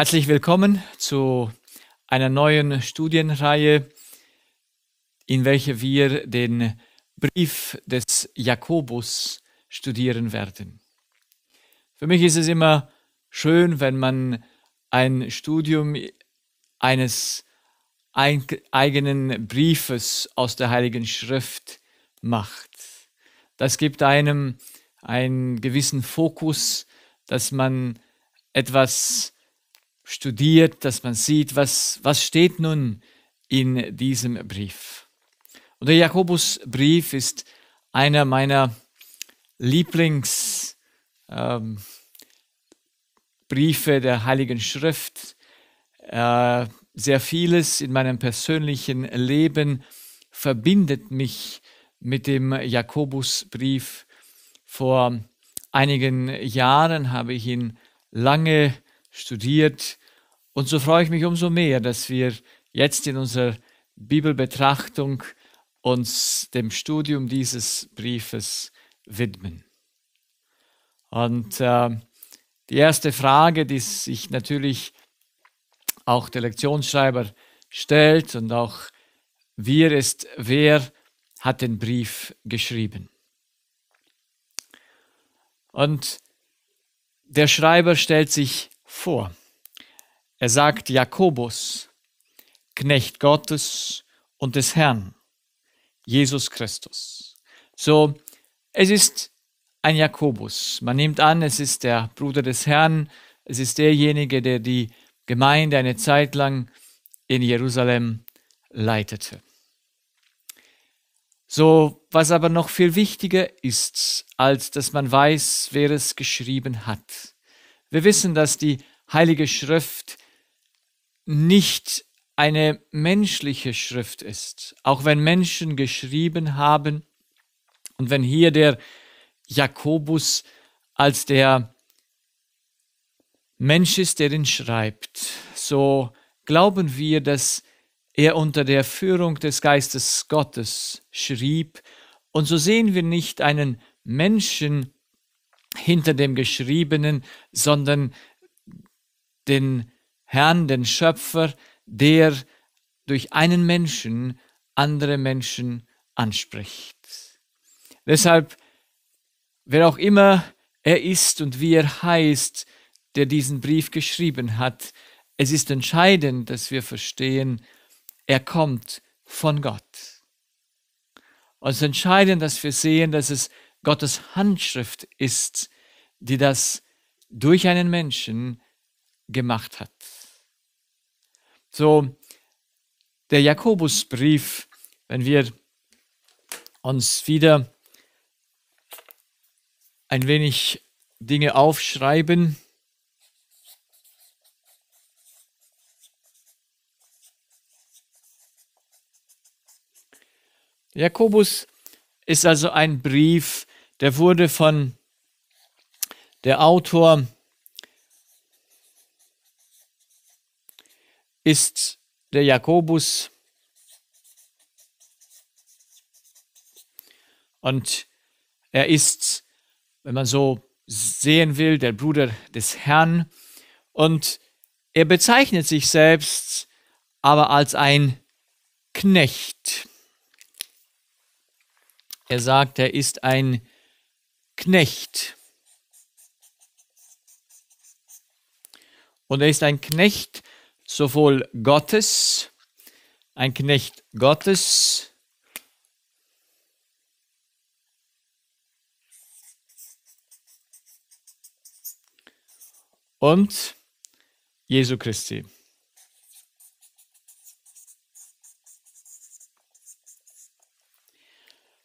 Herzlich willkommen zu einer neuen Studienreihe, in welcher wir den Brief des Jakobus studieren werden. Für mich ist es immer schön, wenn man ein Studium eines eigenen Briefes aus der Heiligen Schrift macht. Das gibt einem einen gewissen Fokus, dass man etwas studiert, dass man sieht, was, was steht nun in diesem Brief. Und der Jakobusbrief ist einer meiner Lieblingsbriefe ähm, der Heiligen Schrift. Äh, sehr vieles in meinem persönlichen Leben verbindet mich mit dem Jakobusbrief. Vor einigen Jahren habe ich ihn lange studiert und so freue ich mich umso mehr, dass wir jetzt in unserer Bibelbetrachtung uns dem Studium dieses Briefes widmen. Und äh, die erste Frage, die sich natürlich auch der Lektionsschreiber stellt und auch wir ist, wer hat den Brief geschrieben? Und der Schreiber stellt sich vor. Er sagt Jakobus, Knecht Gottes und des Herrn, Jesus Christus. So, es ist ein Jakobus. Man nimmt an, es ist der Bruder des Herrn, es ist derjenige, der die Gemeinde eine Zeit lang in Jerusalem leitete. So, was aber noch viel wichtiger ist, als dass man weiß, wer es geschrieben hat. Wir wissen, dass die Heilige Schrift nicht eine menschliche Schrift ist, auch wenn Menschen geschrieben haben und wenn hier der Jakobus als der Mensch ist, der ihn schreibt, so glauben wir, dass er unter der Führung des Geistes Gottes schrieb, und so sehen wir nicht einen Menschen hinter dem Geschriebenen, sondern den Herrn, den Schöpfer, der durch einen Menschen andere Menschen anspricht. Deshalb, wer auch immer er ist und wie er heißt, der diesen Brief geschrieben hat, es ist entscheidend, dass wir verstehen, er kommt von Gott. Und es ist entscheidend, dass wir sehen, dass es Gottes Handschrift ist, die das durch einen Menschen gemacht hat. So, der Jakobusbrief, wenn wir uns wieder ein wenig Dinge aufschreiben, Jakobus ist also ein Brief, der wurde von der Autor ist der Jakobus. Und er ist, wenn man so sehen will, der Bruder des Herrn. Und er bezeichnet sich selbst aber als ein Knecht. Er sagt, er ist ein Knecht. Und er ist ein Knecht sowohl Gottes, ein Knecht Gottes, und Jesu Christi.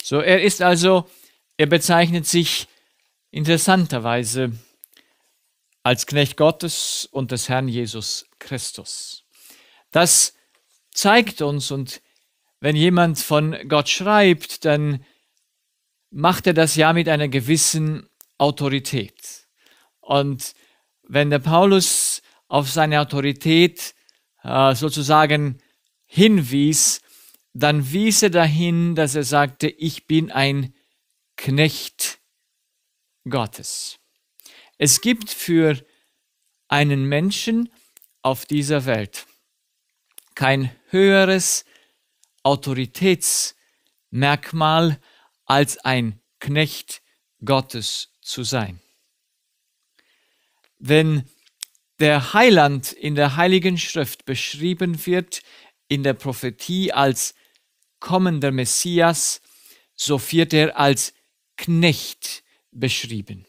So, er ist also, er bezeichnet sich interessanterweise als Knecht Gottes und des Herrn Jesus Christus. Das zeigt uns und wenn jemand von Gott schreibt, dann macht er das ja mit einer gewissen Autorität. Und wenn der Paulus auf seine Autorität äh, sozusagen hinwies, dann wies er dahin, dass er sagte, ich bin ein Knecht Gottes. Es gibt für einen Menschen auf dieser Welt kein höheres Autoritätsmerkmal als ein Knecht Gottes zu sein. Wenn der Heiland in der Heiligen Schrift beschrieben wird, in der Prophetie als kommender Messias, so wird er als Knecht beschrieben.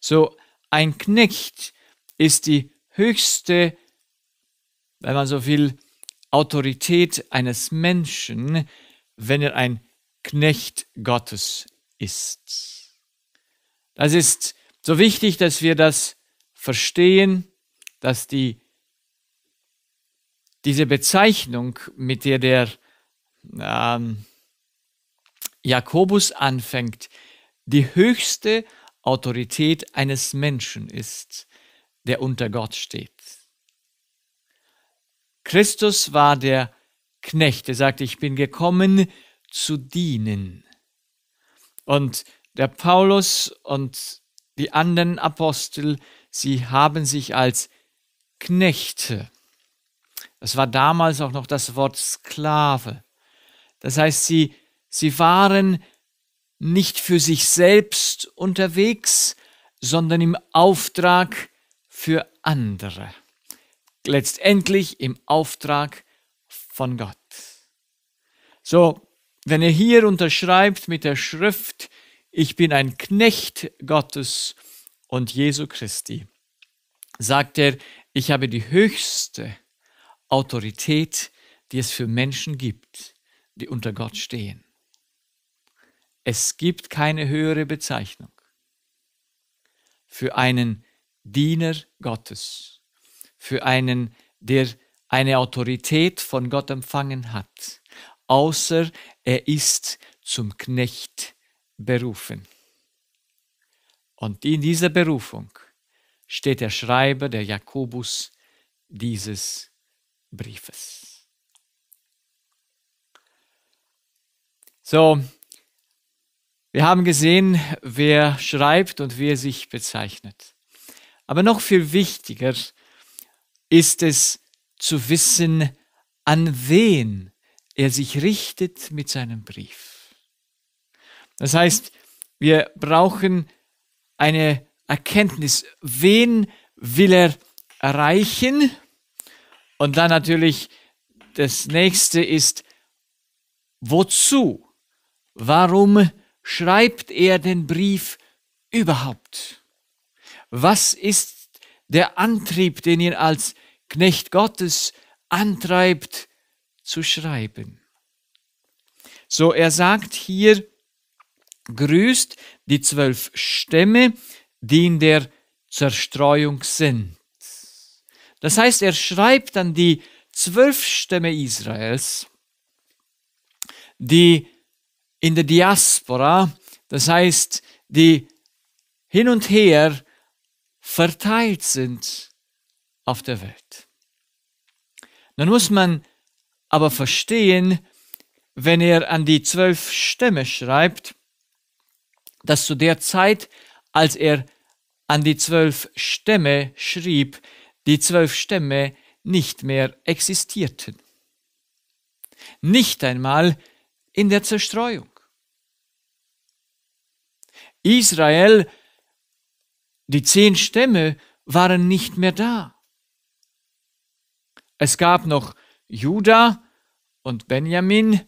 So ein Knecht ist die höchste, wenn man so will, Autorität eines Menschen, wenn er ein Knecht Gottes ist. Das ist so wichtig, dass wir das verstehen, dass die, diese Bezeichnung, mit der der ähm, Jakobus anfängt, die höchste Autorität eines Menschen ist, der unter Gott steht. Christus war der Knecht, der sagte, ich bin gekommen zu dienen. Und der Paulus und die anderen Apostel, sie haben sich als Knechte. Das war damals auch noch das Wort Sklave. Das heißt, sie, sie waren nicht für sich selbst unterwegs, sondern im Auftrag für andere. Letztendlich im Auftrag von Gott. So, wenn er hier unterschreibt mit der Schrift, ich bin ein Knecht Gottes und Jesu Christi, sagt er, ich habe die höchste Autorität, die es für Menschen gibt, die unter Gott stehen. Es gibt keine höhere Bezeichnung für einen Diener Gottes, für einen, der eine Autorität von Gott empfangen hat, außer er ist zum Knecht berufen. Und in dieser Berufung steht der Schreiber, der Jakobus dieses Briefes. So, wir haben gesehen, wer schreibt und wer sich bezeichnet. Aber noch viel wichtiger ist es zu wissen, an wen er sich richtet mit seinem Brief. Das heißt, wir brauchen eine Erkenntnis, wen will er erreichen? Und dann natürlich das nächste ist, wozu? Warum schreibt er den Brief überhaupt? Was ist der Antrieb, den ihr als Knecht Gottes antreibt zu schreiben? So, er sagt hier, grüßt die zwölf Stämme, die in der Zerstreuung sind. Das heißt, er schreibt an die zwölf Stämme Israels, die in der Diaspora, das heißt, die hin und her verteilt sind auf der Welt. Nun muss man aber verstehen, wenn er an die zwölf Stämme schreibt, dass zu der Zeit, als er an die zwölf Stämme schrieb, die zwölf Stämme nicht mehr existierten. Nicht einmal in der Zerstreuung. Israel, die zehn Stämme waren nicht mehr da. Es gab noch Juda und Benjamin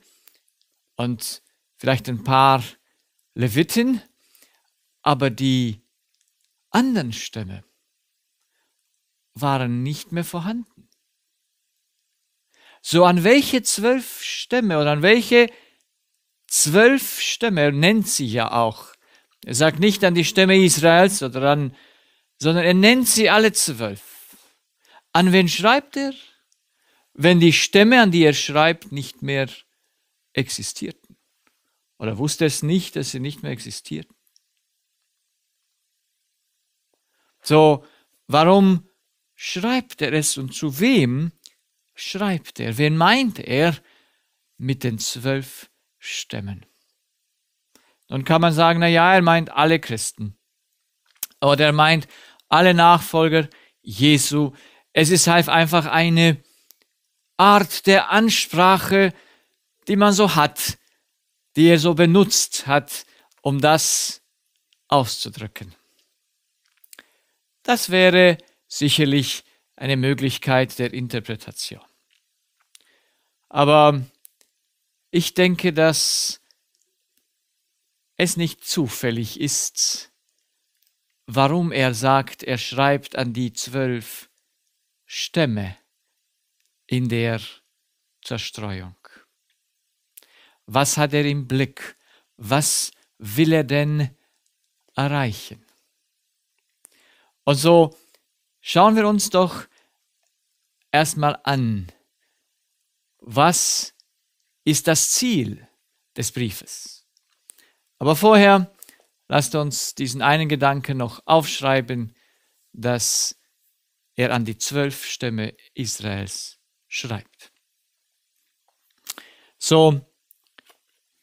und vielleicht ein paar Leviten, aber die anderen Stämme waren nicht mehr vorhanden. So an welche zwölf Stämme oder an welche zwölf Stämme nennt sie ja auch er sagt nicht an die Stämme Israels oder an, sondern er nennt sie alle zwölf. An wen schreibt er? Wenn die Stämme, an die er schreibt, nicht mehr existierten. Oder wusste es nicht, dass sie nicht mehr existierten. So, warum schreibt er es und zu wem schreibt er? Wen meint er mit den zwölf Stämmen? Dann kann man sagen, na ja, er meint alle Christen. Oder er meint alle Nachfolger Jesu. Es ist halt einfach eine Art der Ansprache, die man so hat, die er so benutzt hat, um das auszudrücken. Das wäre sicherlich eine Möglichkeit der Interpretation. Aber ich denke, dass es nicht zufällig ist, warum er sagt, er schreibt an die zwölf Stämme in der Zerstreuung. Was hat er im Blick? Was will er denn erreichen? Und so schauen wir uns doch erstmal an, was ist das Ziel des Briefes? Aber vorher lasst uns diesen einen Gedanken noch aufschreiben, dass er an die zwölf Stämme Israels schreibt. So,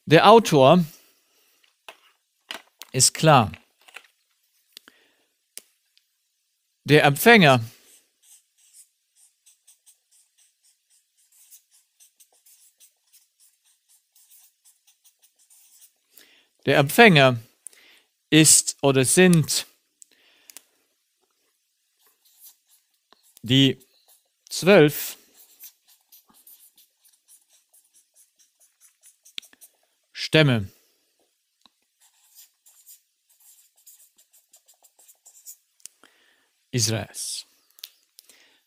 der Autor ist klar. Der Empfänger ist Der Empfänger ist oder sind die zwölf Stämme. Israels.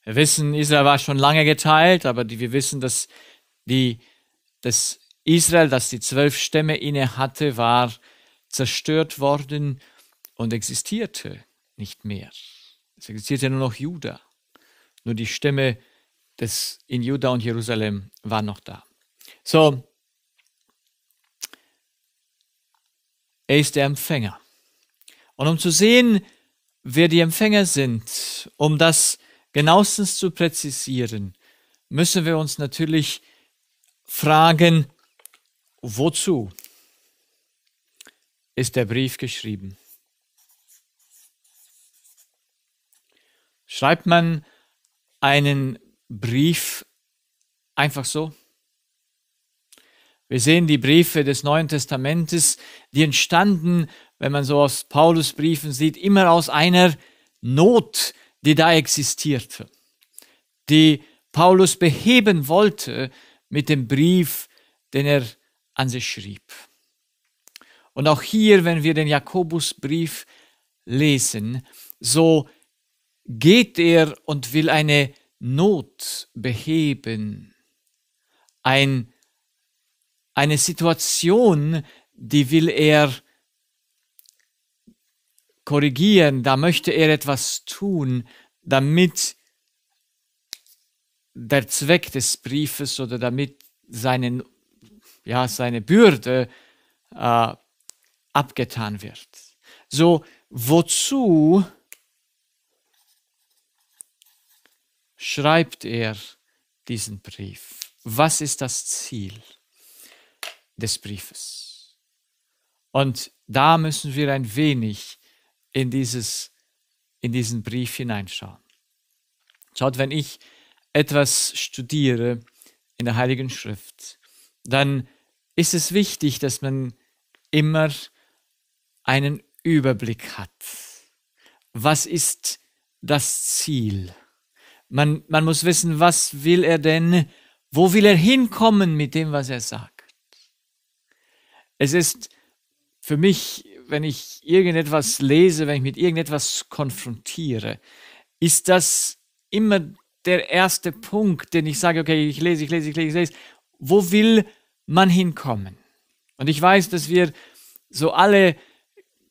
Wir wissen, Israel war schon lange geteilt, aber die, wir wissen, dass die, das Israel, das die zwölf Stämme inne hatte, war zerstört worden und existierte nicht mehr. Es existierte nur noch Juda. Nur die Stämme des, in Juda und Jerusalem waren noch da. So, er ist der Empfänger. Und um zu sehen, wer die Empfänger sind, um das genauestens zu präzisieren, müssen wir uns natürlich fragen, Wozu ist der Brief geschrieben? Schreibt man einen Brief einfach so? Wir sehen die Briefe des Neuen Testamentes, die entstanden, wenn man so aus Paulus Briefen sieht, immer aus einer Not, die da existierte, die Paulus beheben wollte mit dem Brief, den er an sie schrieb. Und auch hier, wenn wir den Jakobusbrief lesen, so geht er und will eine Not beheben, ein, eine Situation, die will er korrigieren, da möchte er etwas tun, damit der Zweck des Briefes oder damit seine ja, seine Bürde äh, abgetan wird. So, wozu schreibt er diesen Brief? Was ist das Ziel des Briefes? Und da müssen wir ein wenig in, dieses, in diesen Brief hineinschauen. Schaut, wenn ich etwas studiere in der Heiligen Schrift, dann ist es wichtig, dass man immer einen Überblick hat. Was ist das Ziel? Man, man muss wissen, was will er denn, wo will er hinkommen mit dem, was er sagt. Es ist für mich, wenn ich irgendetwas lese, wenn ich mit irgendetwas konfrontiere, ist das immer der erste Punkt, den ich sage, okay, ich lese, ich lese, ich lese, ich lese wo will man hinkommen? Und ich weiß, dass wir so alle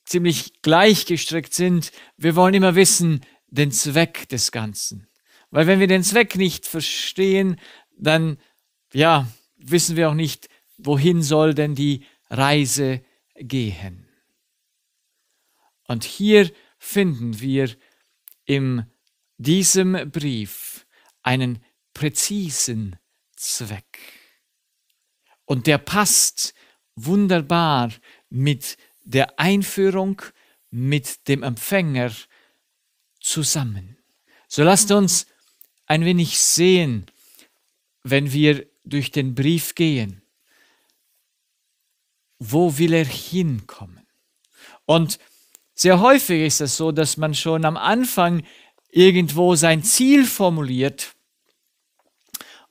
ziemlich gleichgestrickt sind. Wir wollen immer wissen, den Zweck des Ganzen. Weil wenn wir den Zweck nicht verstehen, dann, ja, wissen wir auch nicht, wohin soll denn die Reise gehen. Und hier finden wir in diesem Brief einen präzisen Zweck. Und der passt wunderbar mit der Einführung, mit dem Empfänger zusammen. So lasst mhm. uns ein wenig sehen, wenn wir durch den Brief gehen, wo will er hinkommen? Und sehr häufig ist es so, dass man schon am Anfang irgendwo sein Ziel formuliert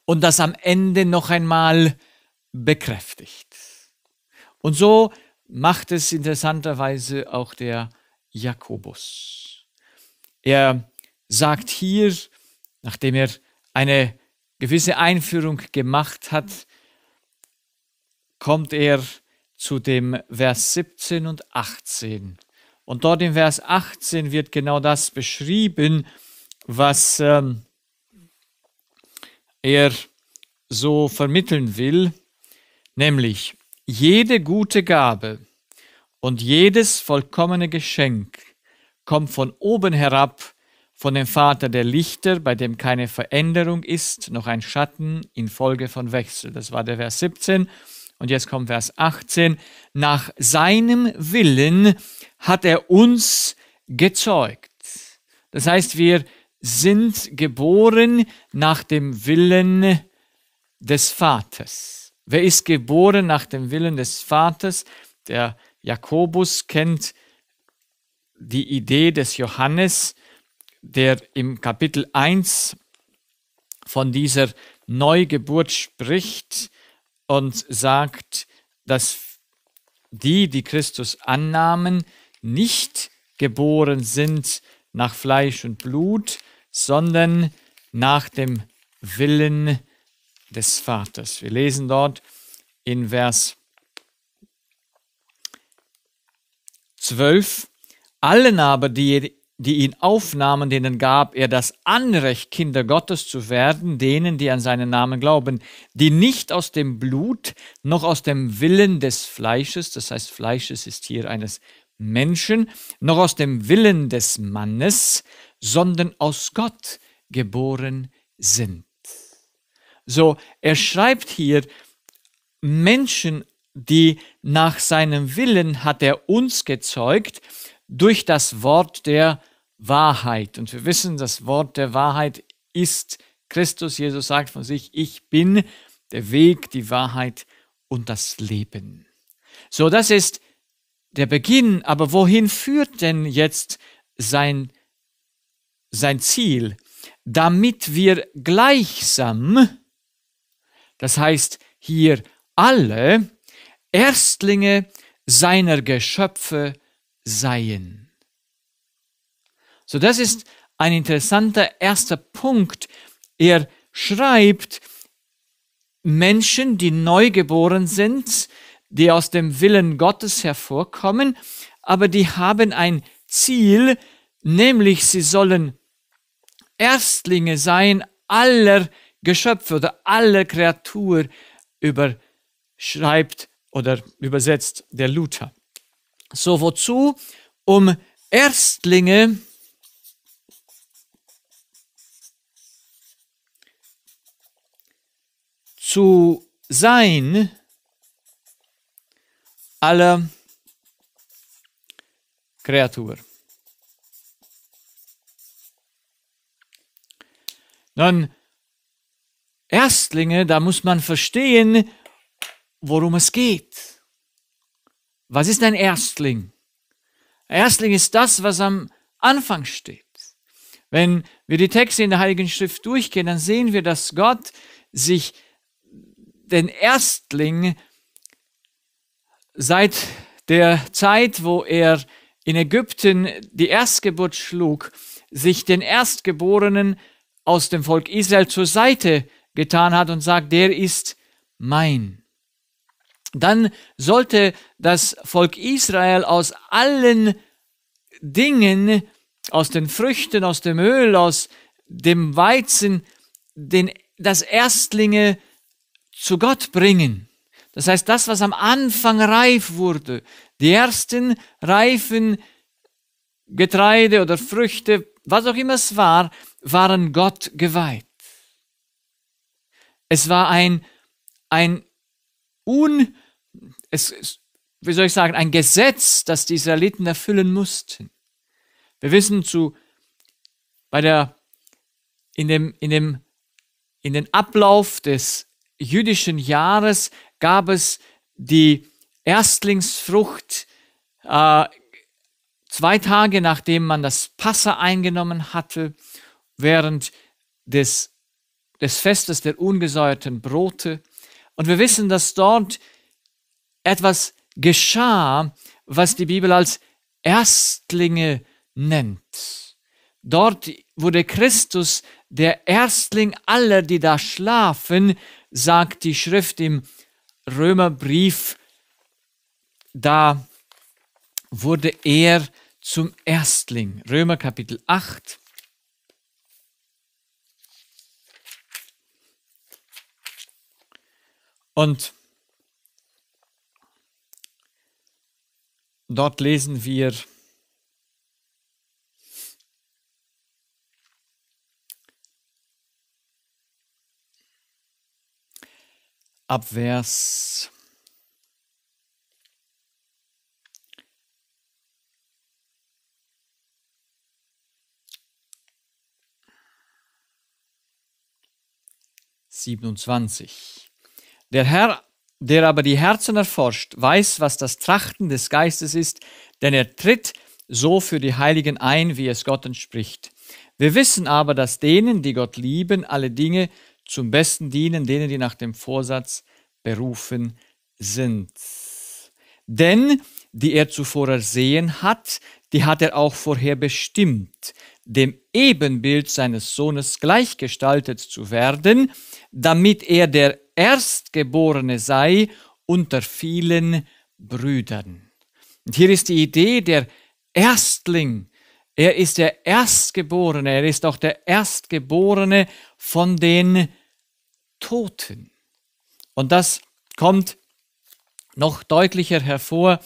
und das am Ende noch einmal bekräftigt. Und so macht es interessanterweise auch der Jakobus. Er sagt hier, nachdem er eine gewisse Einführung gemacht hat, kommt er zu dem Vers 17 und 18. Und dort im Vers 18 wird genau das beschrieben, was ähm, er so vermitteln will nämlich jede gute Gabe und jedes vollkommene Geschenk kommt von oben herab, von dem Vater der Lichter, bei dem keine Veränderung ist, noch ein Schatten infolge von Wechsel. Das war der Vers 17. Und jetzt kommt Vers 18. Nach seinem Willen hat er uns gezeugt. Das heißt, wir sind geboren nach dem Willen des Vaters. Wer ist geboren nach dem Willen des Vaters? Der Jakobus kennt die Idee des Johannes, der im Kapitel 1 von dieser Neugeburt spricht und sagt, dass die, die Christus annahmen, nicht geboren sind nach Fleisch und Blut, sondern nach dem Willen des des Vaters. Wir lesen dort in Vers 12, allen aber, die, die ihn aufnahmen, denen gab er das Anrecht, Kinder Gottes zu werden, denen, die an seinen Namen glauben, die nicht aus dem Blut noch aus dem Willen des Fleisches, das heißt Fleisches ist hier eines Menschen, noch aus dem Willen des Mannes, sondern aus Gott geboren sind. So, er schreibt hier, Menschen, die nach seinem Willen hat er uns gezeugt durch das Wort der Wahrheit. Und wir wissen, das Wort der Wahrheit ist Christus. Jesus sagt von sich, ich bin der Weg, die Wahrheit und das Leben. So, das ist der Beginn. Aber wohin führt denn jetzt sein, sein Ziel? Damit wir gleichsam das heißt hier alle Erstlinge seiner Geschöpfe seien. So, das ist ein interessanter erster Punkt. Er schreibt, Menschen, die neugeboren sind, die aus dem Willen Gottes hervorkommen, aber die haben ein Ziel, nämlich sie sollen Erstlinge sein aller Geschöpfe oder alle Kreatur überschreibt oder übersetzt der Luther. So wozu? Um Erstlinge zu sein aller Kreatur. Nun, Erstlinge, da muss man verstehen, worum es geht. Was ist ein Erstling? Erstling ist das, was am Anfang steht. Wenn wir die Texte in der Heiligen Schrift durchgehen, dann sehen wir, dass Gott sich den Erstling seit der Zeit, wo er in Ägypten die Erstgeburt schlug, sich den Erstgeborenen aus dem Volk Israel zur Seite getan hat und sagt, der ist mein. Dann sollte das Volk Israel aus allen Dingen, aus den Früchten, aus dem Öl, aus dem Weizen, den, das Erstlinge zu Gott bringen. Das heißt, das, was am Anfang reif wurde, die ersten reifen Getreide oder Früchte, was auch immer es war, waren Gott geweiht. Es war ein, ein un, es, es, wie soll ich sagen, ein Gesetz, das die Israeliten erfüllen mussten. Wir wissen zu, bei der, in dem, in dem, in den Ablauf des jüdischen Jahres gab es die Erstlingsfrucht äh, zwei Tage nachdem man das Passa eingenommen hatte, während des des Festes der ungesäuerten Brote. Und wir wissen, dass dort etwas geschah, was die Bibel als Erstlinge nennt. Dort wurde Christus der Erstling aller, die da schlafen, sagt die Schrift im Römerbrief. Da wurde er zum Erstling. Römer Kapitel 8, Und dort lesen wir, ab Vers siebenundzwanzig. Der Herr, der aber die Herzen erforscht, weiß, was das Trachten des Geistes ist, denn er tritt so für die Heiligen ein, wie es Gott entspricht. Wir wissen aber, dass denen, die Gott lieben, alle Dinge zum Besten dienen, denen, die nach dem Vorsatz berufen sind. Denn die er zuvor ersehen hat, die hat er auch vorher bestimmt, dem Ebenbild seines Sohnes gleichgestaltet zu werden, damit er der Erstgeborene sei unter vielen Brüdern. Und hier ist die Idee der Erstling. Er ist der Erstgeborene, er ist auch der Erstgeborene von den Toten. Und das kommt noch deutlicher hervor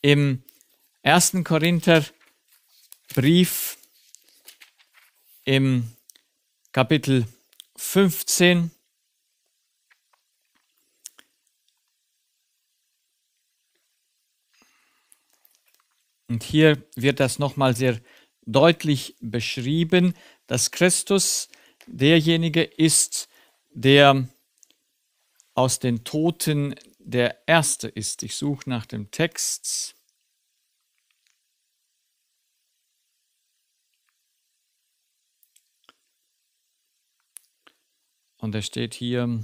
im 1. Korintherbrief im Kapitel 15. Und hier wird das nochmal sehr deutlich beschrieben, dass Christus derjenige ist, der aus den Toten der Erste ist. Ich suche nach dem Text. Und es steht hier,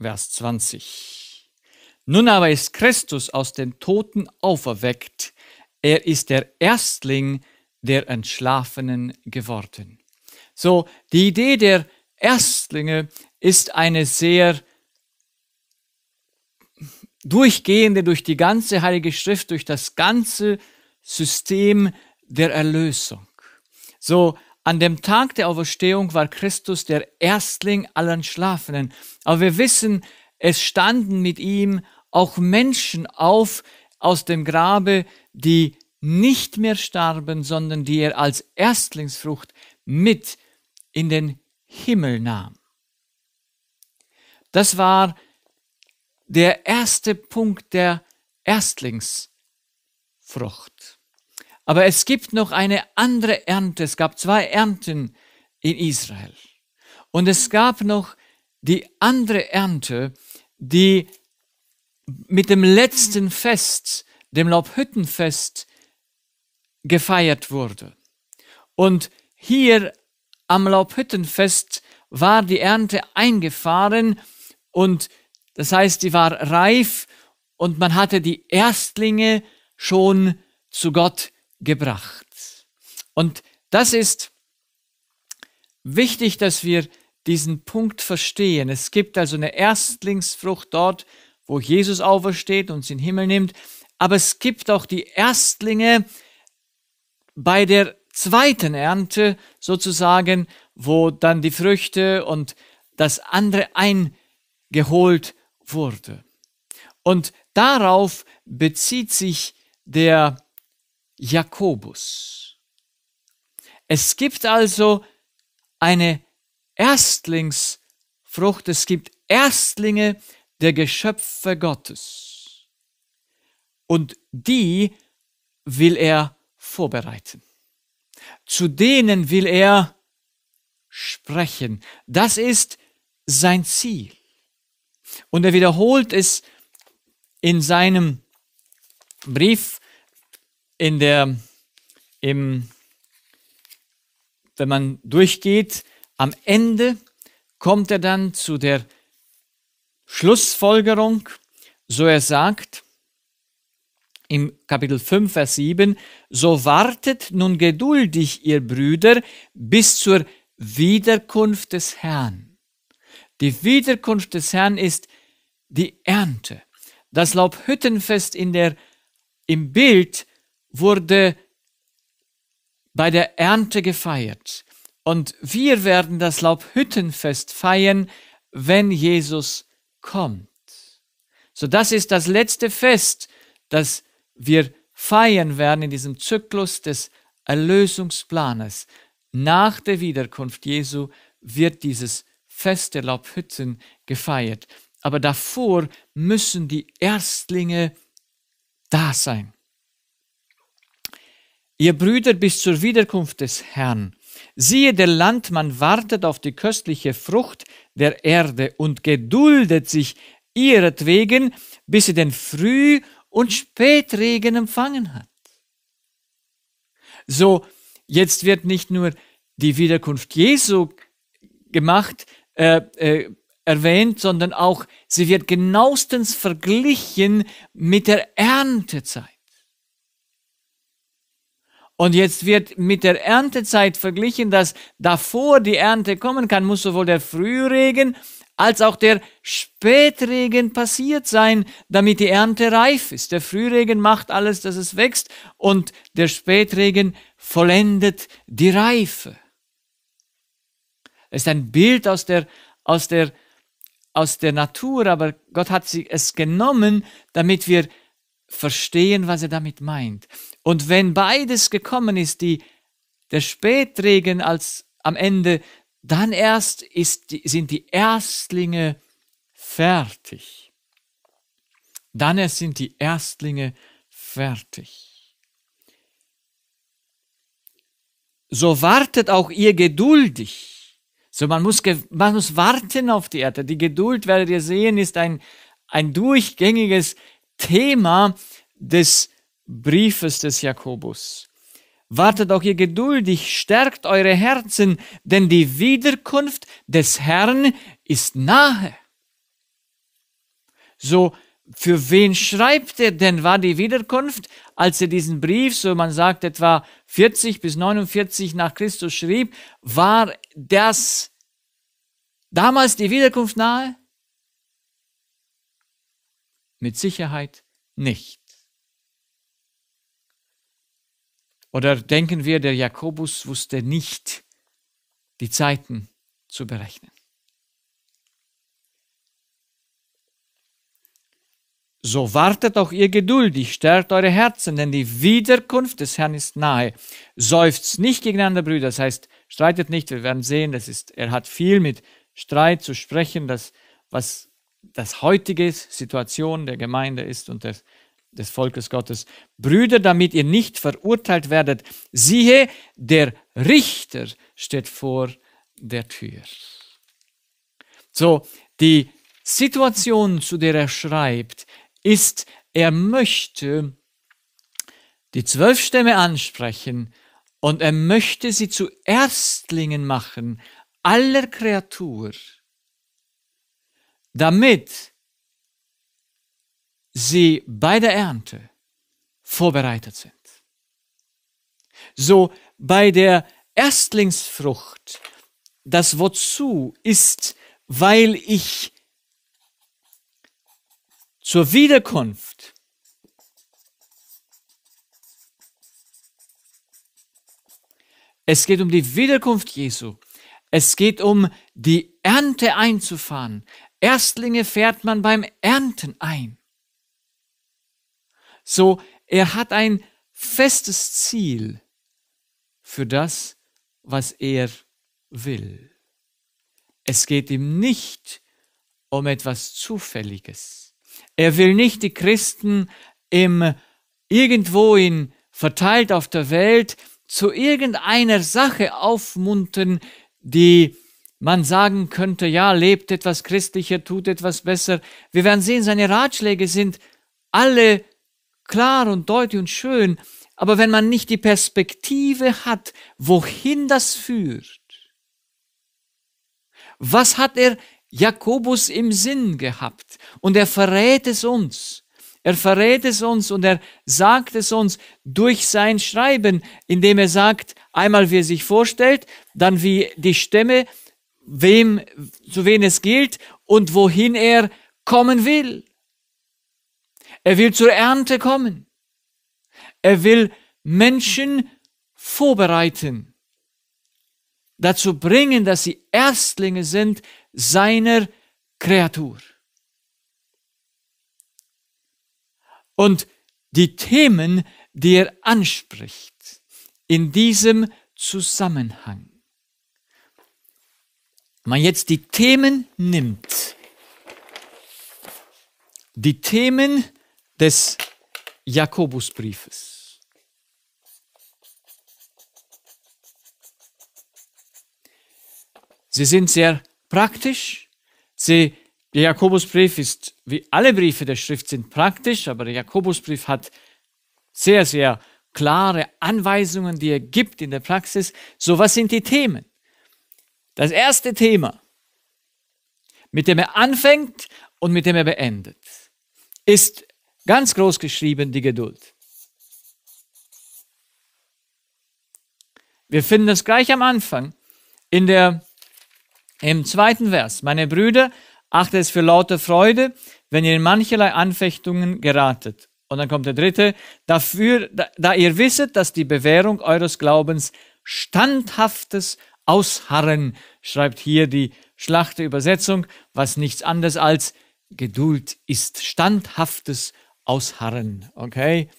Vers 20. Nun aber ist Christus aus den Toten auferweckt. Er ist der Erstling der Entschlafenen geworden. So, die Idee der Erstlinge ist eine sehr durchgehende durch die ganze Heilige Schrift, durch das ganze System der Erlösung. So, an dem Tag der Auferstehung war Christus der Erstling allen Schlafenden. Aber wir wissen, es standen mit ihm auch Menschen auf aus dem Grabe, die nicht mehr starben, sondern die er als Erstlingsfrucht mit in den Himmel nahm. Das war der erste Punkt der Erstlingsfrucht. Aber es gibt noch eine andere Ernte. Es gab zwei Ernten in Israel. Und es gab noch die andere Ernte, die mit dem letzten Fest, dem Laubhüttenfest, gefeiert wurde. Und hier am Laubhüttenfest war die Ernte eingefahren und das heißt, die war reif und man hatte die Erstlinge schon zu Gott gebracht. Und das ist wichtig, dass wir diesen Punkt verstehen. Es gibt also eine Erstlingsfrucht dort, wo Jesus aufersteht und uns in den Himmel nimmt. Aber es gibt auch die Erstlinge bei der zweiten Ernte sozusagen, wo dann die Früchte und das andere eingeholt wurde. Und darauf bezieht sich der Jakobus. Es gibt also eine Erstlingsfrucht, es gibt Erstlinge der Geschöpfe Gottes. Und die will er vorbereiten. Zu denen will er sprechen. Das ist sein Ziel. Und er wiederholt es in seinem Brief in der, im, wenn man durchgeht, am Ende kommt er dann zu der Schlussfolgerung, so er sagt, im Kapitel 5, Vers 7, so wartet nun geduldig, ihr Brüder, bis zur Wiederkunft des Herrn. Die Wiederkunft des Herrn ist die Ernte. Das Laubhüttenfest in der, im Bild wurde bei der Ernte gefeiert. Und wir werden das Laubhüttenfest feiern, wenn Jesus kommt. So das ist das letzte Fest, das wir feiern werden in diesem Zyklus des Erlösungsplanes. Nach der Wiederkunft Jesu wird dieses Fest der Laubhütten gefeiert. Aber davor müssen die Erstlinge da sein. Ihr Brüder, bis zur Wiederkunft des Herrn. Siehe, der Landmann wartet auf die köstliche Frucht der Erde und geduldet sich ihretwegen, bis sie den Früh- und Spätregen empfangen hat. So, jetzt wird nicht nur die Wiederkunft Jesu gemacht, äh, äh, erwähnt, sondern auch sie wird genauestens verglichen mit der Erntezeit. Und jetzt wird mit der Erntezeit verglichen, dass davor die Ernte kommen kann, muss sowohl der Frühregen als auch der Spätregen passiert sein, damit die Ernte reif ist. Der Frühregen macht alles, dass es wächst und der Spätregen vollendet die Reife. Es ist ein Bild aus der, aus der, aus der Natur, aber Gott hat sie es genommen, damit wir verstehen, was er damit meint. Und wenn beides gekommen ist, die, der Spätregen als am Ende, dann erst ist, sind die Erstlinge fertig. Dann erst sind die Erstlinge fertig. So wartet auch ihr geduldig. So man muss, man muss warten auf die Erde. Die Geduld, werdet ihr sehen, ist ein, ein durchgängiges Thema des Briefes des Jakobus. Wartet auch ihr geduldig, stärkt eure Herzen, denn die Wiederkunft des Herrn ist nahe. So, für wen schreibt er denn, war die Wiederkunft, als er diesen Brief, so man sagt etwa 40 bis 49 nach Christus schrieb, war das damals die Wiederkunft nahe? Mit Sicherheit nicht. Oder denken wir, der Jakobus wusste nicht, die Zeiten zu berechnen. So wartet auch ihr geduldig, stärkt eure Herzen, denn die Wiederkunft des Herrn ist nahe. Seufzt nicht gegeneinander, Brüder, das heißt, streitet nicht, wir werden sehen, das ist, er hat viel mit Streit zu sprechen, das, was das heutige Situation der Gemeinde ist und des, das des Volkes Gottes. Brüder, damit ihr nicht verurteilt werdet, siehe, der Richter steht vor der Tür. So, die Situation, zu der er schreibt, ist, er möchte die zwölf Stämme ansprechen und er möchte sie zu Erstlingen machen aller Kreatur, damit sie bei der Ernte vorbereitet sind. So bei der Erstlingsfrucht, das Wozu ist, weil ich zur Wiederkunft Es geht um die Wiederkunft Jesu. Es geht um die Ernte einzufahren. Erstlinge fährt man beim Ernten ein. So, er hat ein festes Ziel für das, was er will. Es geht ihm nicht um etwas Zufälliges. Er will nicht die Christen im irgendwo in, verteilt auf der Welt zu irgendeiner Sache aufmuntern, die man sagen könnte, ja, lebt etwas christlicher, tut etwas besser. Wir werden sehen, seine Ratschläge sind alle klar und deutlich und schön, aber wenn man nicht die Perspektive hat, wohin das führt, was hat er Jakobus im Sinn gehabt? Und er verrät es uns. Er verrät es uns und er sagt es uns durch sein Schreiben, indem er sagt, einmal wie er sich vorstellt, dann wie die Stämme, wem, zu wem es gilt und wohin er kommen will. Er will zur Ernte kommen. Er will Menschen vorbereiten, dazu bringen, dass sie Erstlinge sind seiner Kreatur. Und die Themen, die er anspricht in diesem Zusammenhang. man jetzt die Themen nimmt, die Themen, des Jakobusbriefes. Sie sind sehr praktisch. Sie, der Jakobusbrief ist, wie alle Briefe der Schrift sind praktisch, aber der Jakobusbrief hat sehr, sehr klare Anweisungen, die er gibt in der Praxis. So, was sind die Themen? Das erste Thema, mit dem er anfängt und mit dem er beendet, ist Ganz groß geschrieben die Geduld. Wir finden es gleich am Anfang in der, im zweiten Vers. Meine Brüder, achtet es für laute Freude, wenn ihr in mancherlei Anfechtungen geratet. Und dann kommt der dritte, dafür, da, da ihr wisset, dass die Bewährung eures Glaubens standhaftes Ausharren, schreibt hier die Schlachte Übersetzung, was nichts anderes als Geduld ist, standhaftes Ausharren ausharren. Okay?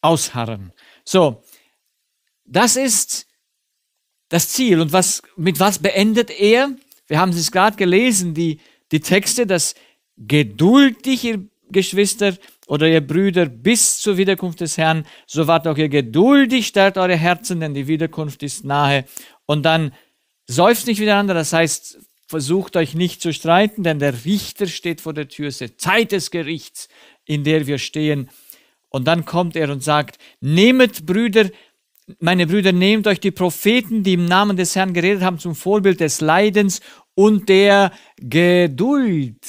Ausharren. So, das ist das Ziel. Und was, mit was beendet er? Wir haben es gerade gelesen, die, die Texte, dass geduldig ihr Geschwister oder ihr Brüder bis zur Wiederkunft des Herrn, so wart auch ihr geduldig, stärkt eure Herzen, denn die Wiederkunft ist nahe. Und dann seufzt nicht wieder an. das heißt, Versucht euch nicht zu streiten, denn der Richter steht vor der Tür, es ist die Zeit des Gerichts, in der wir stehen. Und dann kommt er und sagt, nehmet Brüder, meine Brüder, nehmt euch die Propheten, die im Namen des Herrn geredet haben, zum Vorbild des Leidens und der Geduld.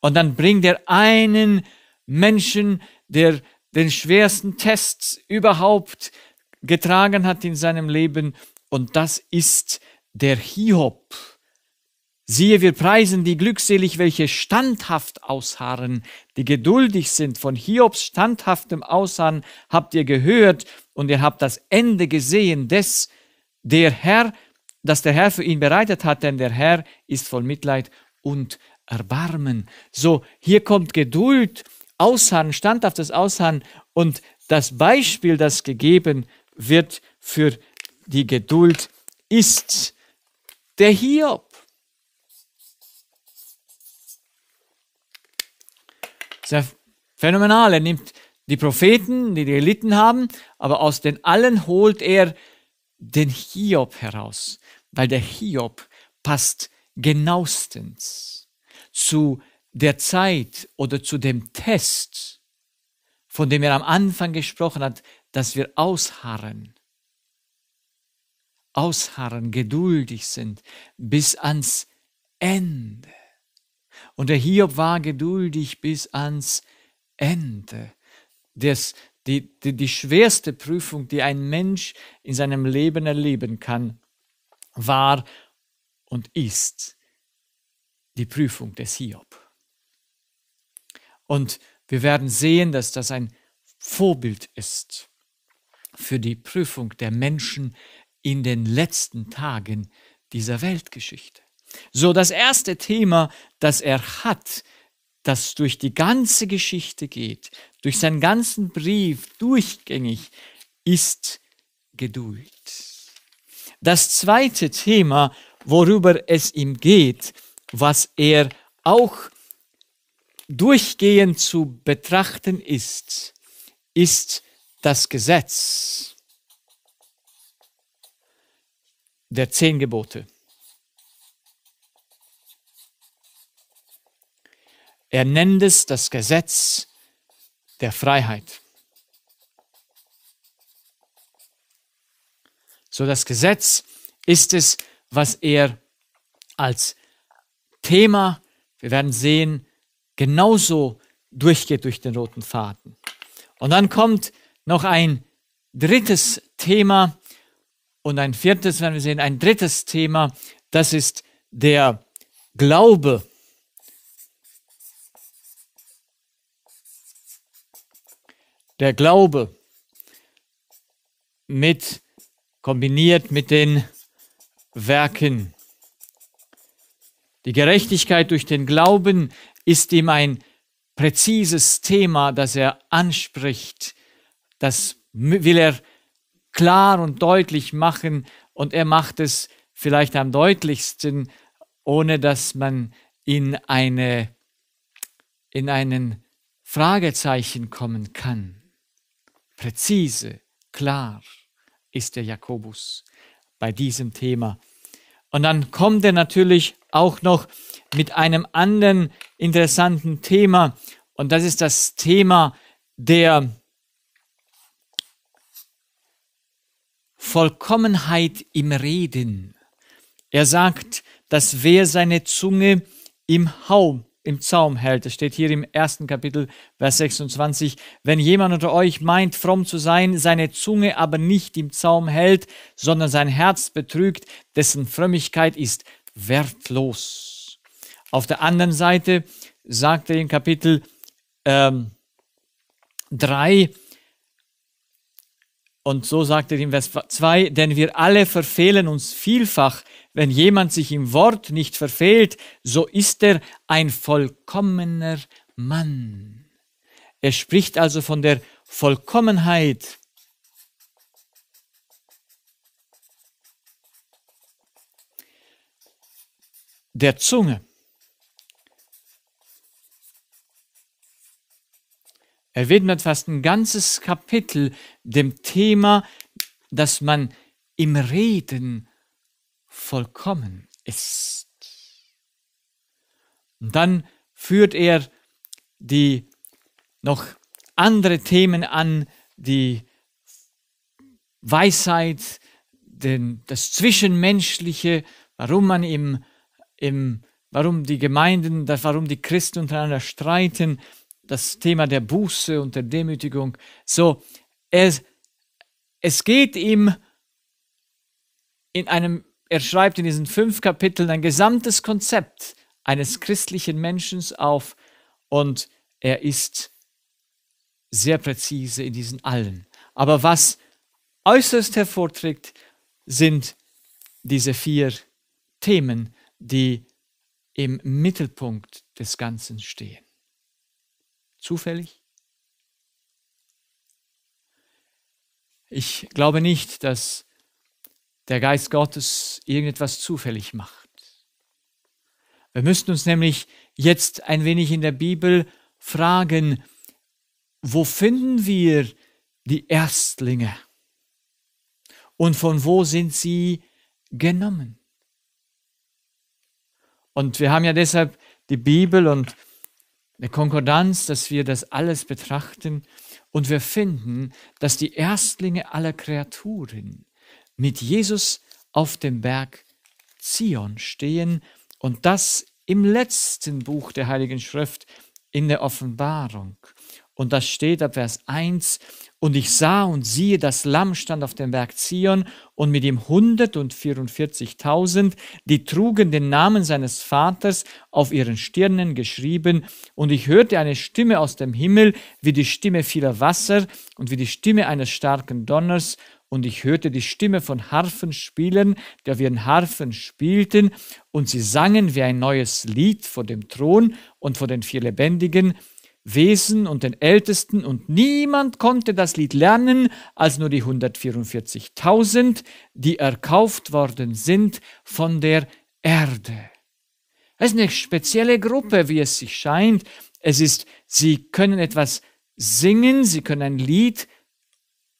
Und dann bringt er einen Menschen, der den schwersten Test überhaupt getragen hat in seinem Leben, und das ist der Hiob. Siehe, wir preisen die glückselig, welche standhaft ausharren, die geduldig sind. Von Hiobs standhaftem Ausharren habt ihr gehört und ihr habt das Ende gesehen des, der Herr, das der Herr für ihn bereitet hat, denn der Herr ist voll Mitleid und Erbarmen. So, hier kommt Geduld, Ausharren, standhaftes Ausharren und das Beispiel, das gegeben wird für die Geduld, ist der Hiob. Sehr phänomenal. Er nimmt die Propheten, die gelitten haben, aber aus den allen holt er den Hiob heraus, weil der Hiob passt genauestens zu der Zeit oder zu dem Test, von dem er am Anfang gesprochen hat, dass wir ausharren ausharren, geduldig sind bis ans Ende. Und der Hiob war geduldig bis ans Ende. Das, die, die, die schwerste Prüfung, die ein Mensch in seinem Leben erleben kann, war und ist die Prüfung des Hiob. Und wir werden sehen, dass das ein Vorbild ist für die Prüfung der Menschen in den letzten Tagen dieser Weltgeschichte. So, das erste Thema, das er hat, das durch die ganze Geschichte geht, durch seinen ganzen Brief durchgängig, ist Geduld. Das zweite Thema, worüber es ihm geht, was er auch durchgehend zu betrachten ist, ist das Gesetz. der zehn Gebote. Er nennt es das Gesetz der Freiheit. So das Gesetz ist es, was er als Thema, wir werden sehen, genauso durchgeht durch den roten Faden. Und dann kommt noch ein drittes Thema, und ein viertes werden wir sehen, ein drittes Thema, das ist der Glaube. Der Glaube mit kombiniert mit den Werken. Die Gerechtigkeit durch den Glauben ist ihm ein präzises Thema, das er anspricht. Das will er klar und deutlich machen und er macht es vielleicht am deutlichsten, ohne dass man in, eine, in einen Fragezeichen kommen kann. Präzise, klar ist der Jakobus bei diesem Thema. Und dann kommt er natürlich auch noch mit einem anderen interessanten Thema. Und das ist das Thema der Vollkommenheit im Reden. Er sagt, dass wer seine Zunge im Haum, im Zaum hält, das steht hier im ersten Kapitel, Vers 26, wenn jemand unter euch meint, fromm zu sein, seine Zunge aber nicht im Zaum hält, sondern sein Herz betrügt, dessen Frömmigkeit ist wertlos. Auf der anderen Seite sagt er in Kapitel ähm, 3, und so sagt er im Vers 2, denn wir alle verfehlen uns vielfach. Wenn jemand sich im Wort nicht verfehlt, so ist er ein vollkommener Mann. Er spricht also von der Vollkommenheit. der Zunge. Er widmet fast ein ganzes Kapitel dem Thema, dass man im Reden vollkommen ist. Und dann führt er die noch andere Themen an, die Weisheit, den, das Zwischenmenschliche, warum man im, im, warum die Gemeinden, warum die Christen untereinander streiten, das Thema der Buße und der Demütigung. So, es, es geht ihm in einem, er schreibt in diesen fünf Kapiteln ein gesamtes Konzept eines christlichen Menschen auf und er ist sehr präzise in diesen allen. Aber was äußerst hervorträgt, sind diese vier Themen, die im Mittelpunkt des Ganzen stehen zufällig? Ich glaube nicht, dass der Geist Gottes irgendetwas zufällig macht. Wir müssten uns nämlich jetzt ein wenig in der Bibel fragen, wo finden wir die Erstlinge? Und von wo sind sie genommen? Und wir haben ja deshalb die Bibel und eine Konkordanz, dass wir das alles betrachten und wir finden, dass die Erstlinge aller Kreaturen mit Jesus auf dem Berg Zion stehen und das im letzten Buch der Heiligen Schrift in der Offenbarung. Und das steht ab Vers 1, und ich sah und siehe, das Lamm stand auf dem Berg Zion und mit ihm hundert und vierundvierzigtausend, die trugen den Namen seines Vaters auf ihren Stirnen geschrieben. Und ich hörte eine Stimme aus dem Himmel, wie die Stimme vieler Wasser und wie die Stimme eines starken Donners. Und ich hörte die Stimme von Harfenspielern, die auf ihren Harfen spielten. Und sie sangen wie ein neues Lied vor dem Thron und vor den vier Lebendigen Wesen und den Ältesten, und niemand konnte das Lied lernen, als nur die 144.000, die erkauft worden sind von der Erde. Es ist eine spezielle Gruppe, wie es sich scheint. Es ist, sie können etwas singen, sie können ein Lied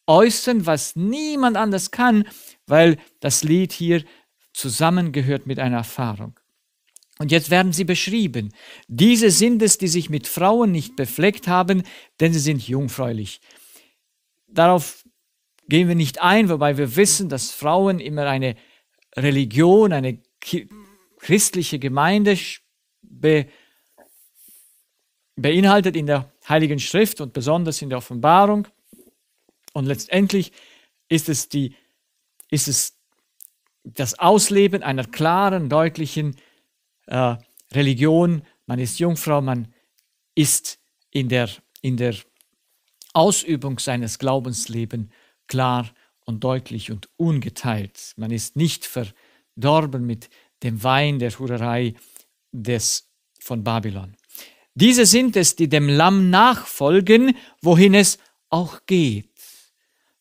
äußern, was niemand anders kann, weil das Lied hier zusammengehört mit einer Erfahrung. Und jetzt werden sie beschrieben. Diese sind es, die sich mit Frauen nicht befleckt haben, denn sie sind jungfräulich. Darauf gehen wir nicht ein, wobei wir wissen, dass Frauen immer eine Religion, eine christliche Gemeinde be beinhaltet in der Heiligen Schrift und besonders in der Offenbarung. Und letztendlich ist es, die, ist es das Ausleben einer klaren, deutlichen äh, Religion, man ist Jungfrau, man ist in der, in der Ausübung seines Glaubenslebens klar und deutlich und ungeteilt. Man ist nicht verdorben mit dem Wein der Hurerei des von Babylon. Diese sind es, die dem Lamm nachfolgen, wohin es auch geht.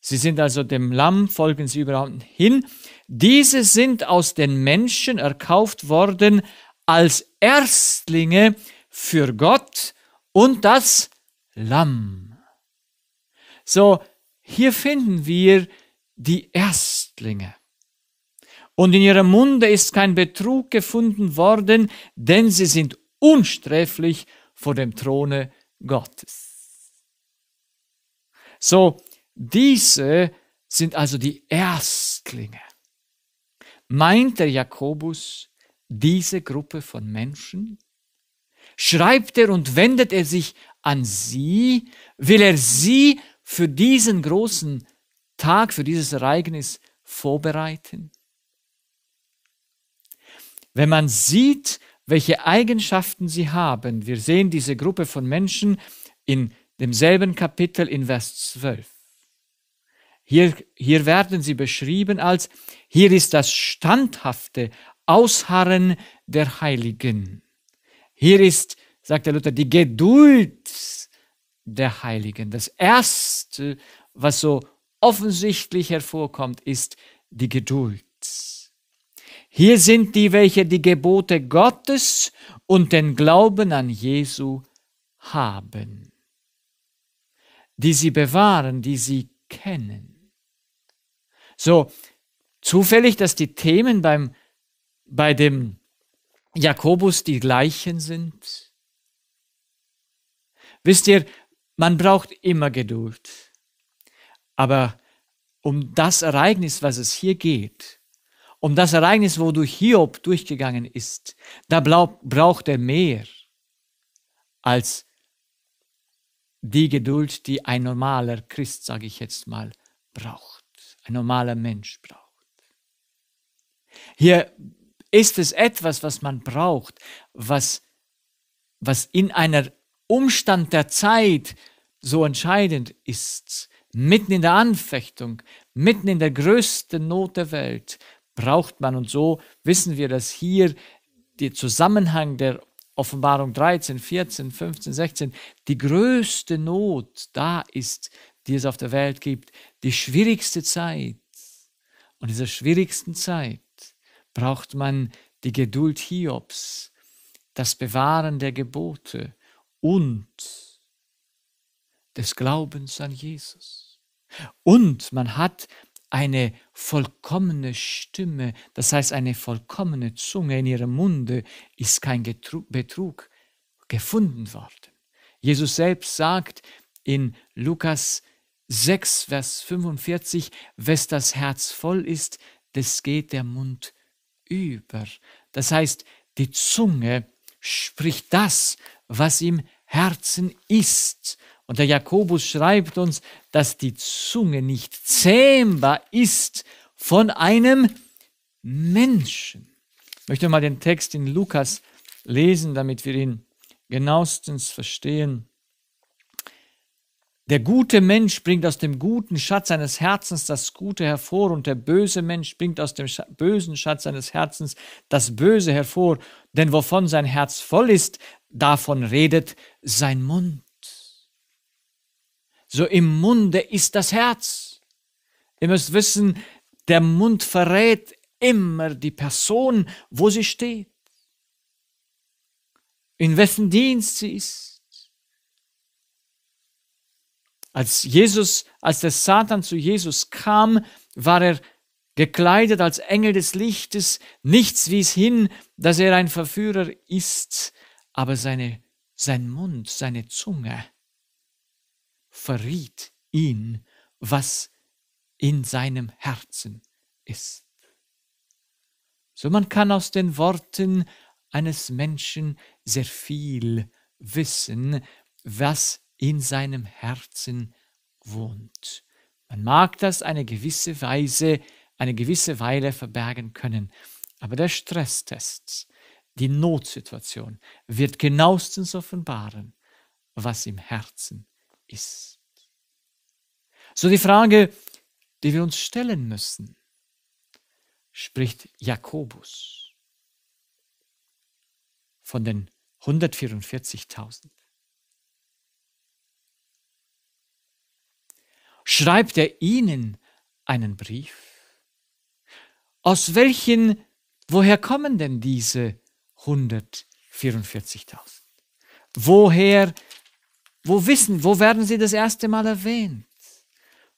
Sie sind also dem Lamm, folgen sie überhaupt hin. Diese sind aus den Menschen erkauft worden als Erstlinge für Gott und das Lamm. So, hier finden wir die Erstlinge. Und in ihrem Munde ist kein Betrug gefunden worden, denn sie sind unsträflich vor dem Throne Gottes. So, diese sind also die Erstlinge. Meint der Jakobus, diese Gruppe von Menschen? Schreibt er und wendet er sich an sie? Will er sie für diesen großen Tag, für dieses Ereignis vorbereiten? Wenn man sieht, welche Eigenschaften sie haben, wir sehen diese Gruppe von Menschen in demselben Kapitel in Vers 12. Hier, hier werden sie beschrieben als, hier ist das standhafte, Ausharren der Heiligen. Hier ist, sagt der Luther, die Geduld der Heiligen. Das Erste, was so offensichtlich hervorkommt, ist die Geduld. Hier sind die, welche die Gebote Gottes und den Glauben an Jesu haben, die sie bewahren, die sie kennen. So zufällig, dass die Themen beim bei dem Jakobus die gleichen sind? Wisst ihr, man braucht immer Geduld. Aber um das Ereignis, was es hier geht, um das Ereignis, wodurch Hiob durchgegangen ist, da braucht er mehr als die Geduld, die ein normaler Christ, sage ich jetzt mal, braucht, ein normaler Mensch braucht. Hier ist es etwas, was man braucht, was, was in einem Umstand der Zeit so entscheidend ist? Mitten in der Anfechtung, mitten in der größten Not der Welt braucht man. Und so wissen wir, dass hier der Zusammenhang der Offenbarung 13, 14, 15, 16, die größte Not da ist, die es auf der Welt gibt, die schwierigste Zeit. Und dieser schwierigsten Zeit braucht man die Geduld Hiobs, das Bewahren der Gebote und des Glaubens an Jesus. Und man hat eine vollkommene Stimme, das heißt eine vollkommene Zunge in ihrem Munde, ist kein Betrug gefunden worden. Jesus selbst sagt in Lukas 6, Vers 45, wes das Herz voll ist, des geht der Mund über. Das heißt, die Zunge spricht das, was im Herzen ist. Und der Jakobus schreibt uns, dass die Zunge nicht zähmbar ist von einem Menschen. Ich möchte mal den Text in Lukas lesen, damit wir ihn genauestens verstehen. Der gute Mensch bringt aus dem guten Schatz seines Herzens das Gute hervor und der böse Mensch bringt aus dem Sch bösen Schatz seines Herzens das Böse hervor. Denn wovon sein Herz voll ist, davon redet sein Mund. So im Munde ist das Herz. Ihr müsst wissen, der Mund verrät immer die Person, wo sie steht, in wessen Dienst sie ist als Jesus, als der Satan zu Jesus kam, war er gekleidet als Engel des Lichtes. Nichts wies hin, dass er ein Verführer ist, aber seine, sein Mund, seine Zunge verriet ihn, was in seinem Herzen ist. So man kann aus den Worten eines Menschen sehr viel wissen, was in seinem Herzen wohnt. Man mag das eine gewisse Weise, eine gewisse Weile verbergen können, aber der Stresstest, die Notsituation wird genauestens offenbaren, was im Herzen ist. So die Frage, die wir uns stellen müssen, spricht Jakobus von den 144.000. schreibt er ihnen einen Brief. Aus welchen, woher kommen denn diese 144.000? Woher, wo wissen, wo werden sie das erste Mal erwähnt?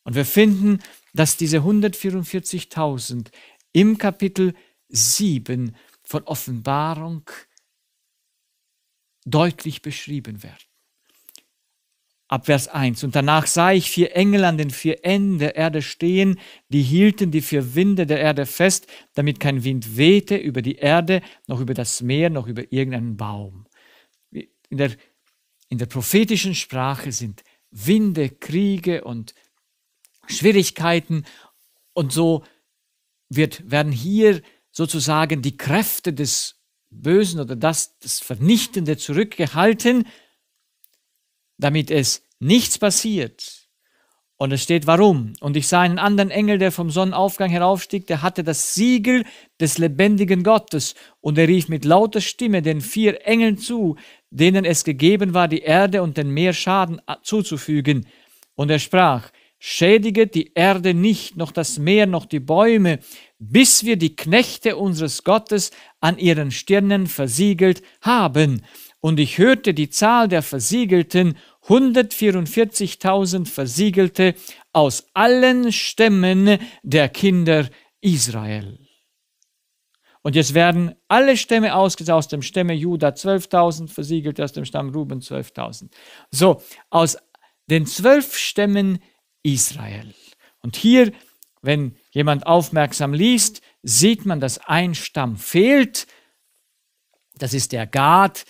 Und wir finden, dass diese 144.000 im Kapitel 7 von Offenbarung deutlich beschrieben werden ab Vers 1. Und danach sah ich vier Engel an den vier Enden der Erde stehen, die hielten die vier Winde der Erde fest, damit kein Wind wehte über die Erde, noch über das Meer, noch über irgendeinen Baum. In der, in der prophetischen Sprache sind Winde, Kriege und Schwierigkeiten und so wird, werden hier sozusagen die Kräfte des Bösen oder das, das Vernichtende zurückgehalten, damit es nichts passiert. Und es steht warum. Und ich sah einen anderen Engel, der vom Sonnenaufgang heraufstieg, der hatte das Siegel des lebendigen Gottes. Und er rief mit lauter Stimme den vier Engeln zu, denen es gegeben war, die Erde und den Meer Schaden zuzufügen. Und er sprach, schädiget die Erde nicht, noch das Meer, noch die Bäume, bis wir die Knechte unseres Gottes an ihren Stirnen versiegelt haben und ich hörte die Zahl der Versiegelten, 144.000 Versiegelte aus allen Stämmen der Kinder Israel. Und jetzt werden alle Stämme ausgesagt, aus dem Stämme Juda 12.000 Versiegelte, aus dem Stamm Ruben 12.000. So, aus den zwölf Stämmen Israel. Und hier, wenn jemand aufmerksam liest, sieht man, dass ein Stamm fehlt. Das ist der Gad,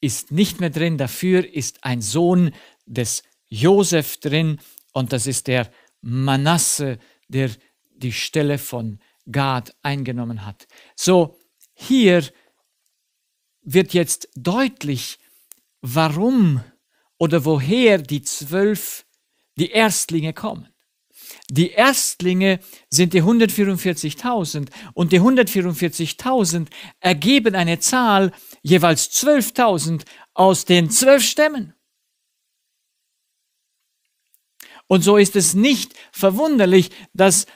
ist nicht mehr drin, dafür ist ein Sohn des Josef drin und das ist der Manasse, der die Stelle von Gad eingenommen hat. So, hier wird jetzt deutlich, warum oder woher die zwölf, die Erstlinge kommen. Die Erstlinge sind die 144.000 und die 144.000 ergeben eine Zahl jeweils 12.000 aus den zwölf Stämmen. Und so ist es nicht verwunderlich, dass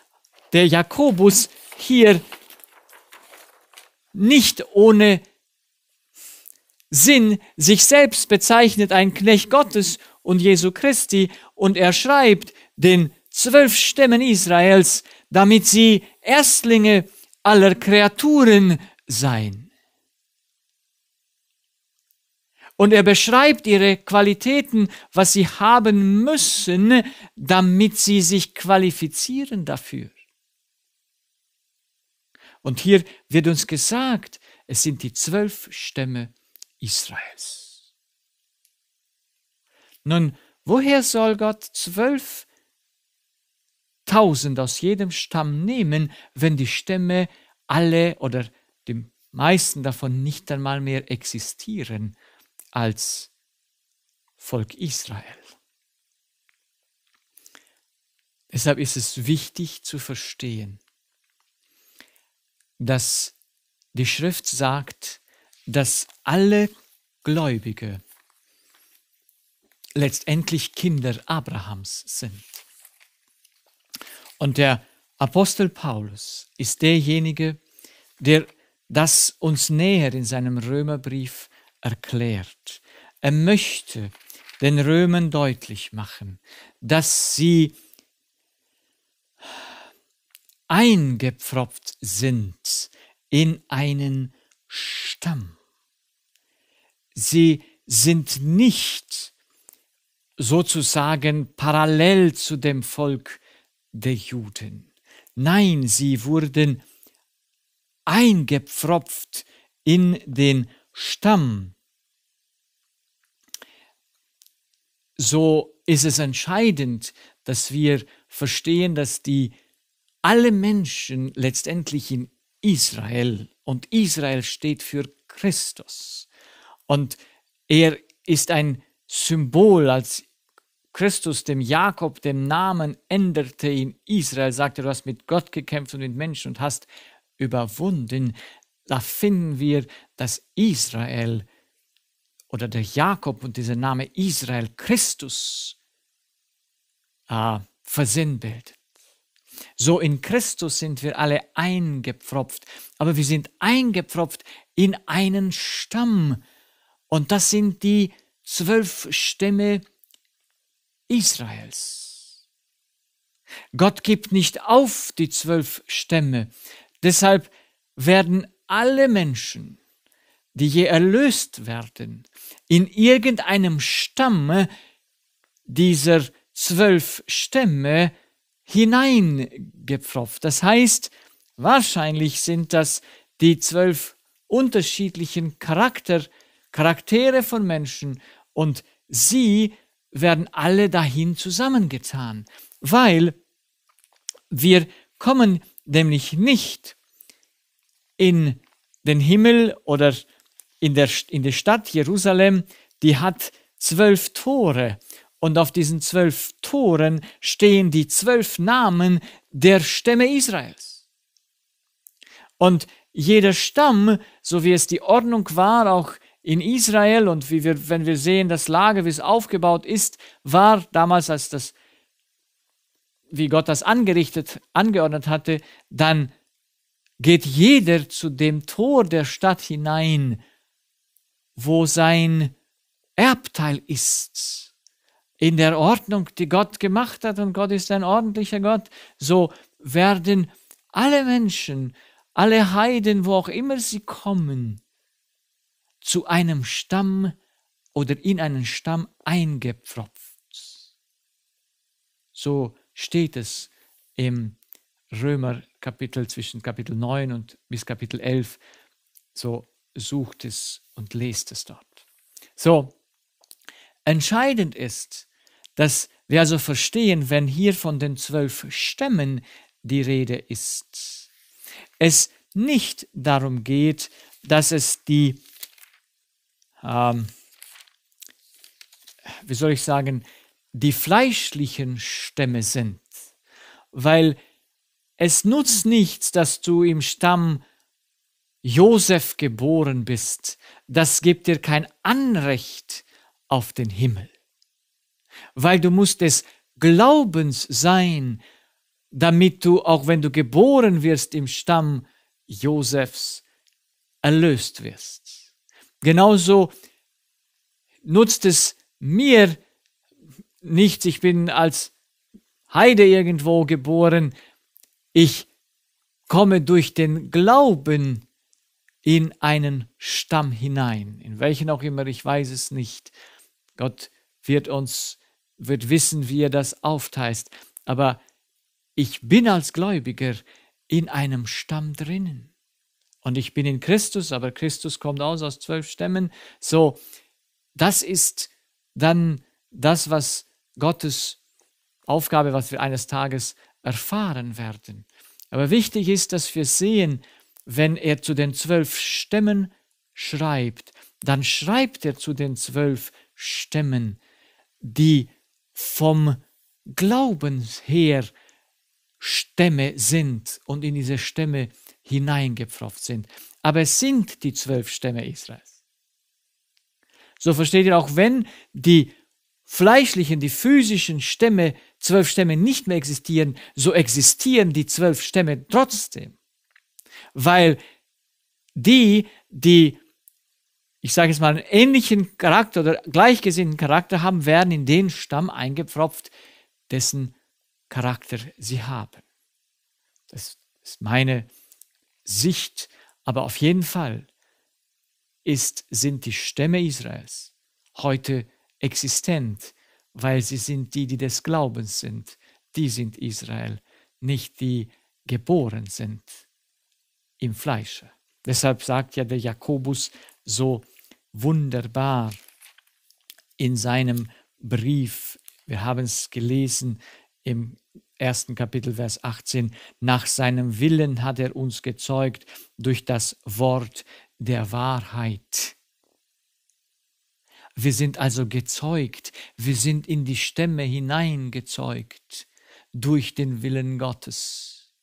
der Jakobus hier nicht ohne Sinn sich selbst bezeichnet ein Knecht Gottes und Jesu Christi und er schreibt den zwölf Stämmen Israels, damit sie Erstlinge aller Kreaturen seien. Und er beschreibt ihre Qualitäten, was sie haben müssen, damit sie sich qualifizieren dafür. Und hier wird uns gesagt, es sind die zwölf Stämme Israels. Nun, woher soll Gott zwölf Stämme? tausend aus jedem Stamm nehmen, wenn die Stämme alle oder die meisten davon nicht einmal mehr existieren als Volk Israel. Deshalb ist es wichtig zu verstehen, dass die Schrift sagt, dass alle Gläubige letztendlich Kinder Abrahams sind. Und der Apostel Paulus ist derjenige, der das uns näher in seinem Römerbrief erklärt. Er möchte den Römern deutlich machen, dass sie eingepfropft sind in einen Stamm. Sie sind nicht sozusagen parallel zu dem Volk der Juden. Nein, sie wurden eingepfropft in den Stamm. So ist es entscheidend, dass wir verstehen, dass die alle Menschen letztendlich in Israel und Israel steht für Christus. Und er ist ein Symbol als Christus, dem Jakob, dem Namen änderte in Israel, sagte, du hast mit Gott gekämpft und mit Menschen und hast überwunden. Da finden wir, dass Israel oder der Jakob und dieser Name Israel Christus äh, versinnbildet. So in Christus sind wir alle eingepfropft, aber wir sind eingepfropft in einen Stamm. Und das sind die zwölf Stämme Israels. Gott gibt nicht auf die zwölf Stämme. Deshalb werden alle Menschen, die je erlöst werden, in irgendeinem Stamme dieser zwölf Stämme hineingepfropft. Das heißt, wahrscheinlich sind das die zwölf unterschiedlichen Charakter, Charaktere von Menschen und sie werden alle dahin zusammengetan, weil wir kommen nämlich nicht in den Himmel oder in der, in der Stadt Jerusalem, die hat zwölf Tore und auf diesen zwölf Toren stehen die zwölf Namen der Stämme Israels. Und jeder Stamm, so wie es die Ordnung war, auch in Israel und wie wir, wenn wir sehen, das Lager, wie es aufgebaut ist, war damals, als das, wie Gott das angerichtet, angeordnet hatte, dann geht jeder zu dem Tor der Stadt hinein, wo sein Erbteil ist. In der Ordnung, die Gott gemacht hat, und Gott ist ein ordentlicher Gott, so werden alle Menschen, alle Heiden, wo auch immer sie kommen, zu einem Stamm oder in einen Stamm eingepfropft. So steht es im Römer Kapitel zwischen Kapitel 9 und bis Kapitel 11. So sucht es und lest es dort. So, entscheidend ist, dass wir also verstehen, wenn hier von den zwölf Stämmen die Rede ist, es nicht darum geht, dass es die ähm, wie soll ich sagen, die fleischlichen Stämme sind. Weil es nutzt nichts, dass du im Stamm Josef geboren bist. Das gibt dir kein Anrecht auf den Himmel. Weil du musst des Glaubens sein, damit du, auch wenn du geboren wirst im Stamm Josefs, erlöst wirst. Genauso nutzt es mir nichts. Ich bin als Heide irgendwo geboren. Ich komme durch den Glauben in einen Stamm hinein, in welchen auch immer, ich weiß es nicht. Gott wird uns, wird wissen, wie er das aufteist. Aber ich bin als Gläubiger in einem Stamm drinnen und ich bin in Christus, aber Christus kommt aus aus zwölf Stämmen. So, das ist dann das, was Gottes Aufgabe, was wir eines Tages erfahren werden. Aber wichtig ist, dass wir sehen, wenn er zu den zwölf Stämmen schreibt, dann schreibt er zu den zwölf Stämmen, die vom Glaubens her Stämme sind und in diese Stämme hineingepfropft sind. Aber es sind die zwölf Stämme Israels. So versteht ihr, auch wenn die fleischlichen, die physischen Stämme, zwölf Stämme nicht mehr existieren, so existieren die zwölf Stämme trotzdem. Weil die, die, ich sage jetzt mal, einen ähnlichen Charakter oder gleichgesinnten Charakter haben, werden in den Stamm eingepfropft, dessen Charakter sie haben. Das ist meine Sicht, aber auf jeden Fall ist, sind die Stämme Israels heute existent, weil sie sind die, die des Glaubens sind. Die sind Israel, nicht die geboren sind im Fleische. Deshalb sagt ja der Jakobus so wunderbar in seinem Brief, wir haben es gelesen im 1. Kapitel, Vers 18, nach seinem Willen hat er uns gezeugt durch das Wort der Wahrheit. Wir sind also gezeugt, wir sind in die Stämme hineingezeugt durch den Willen Gottes.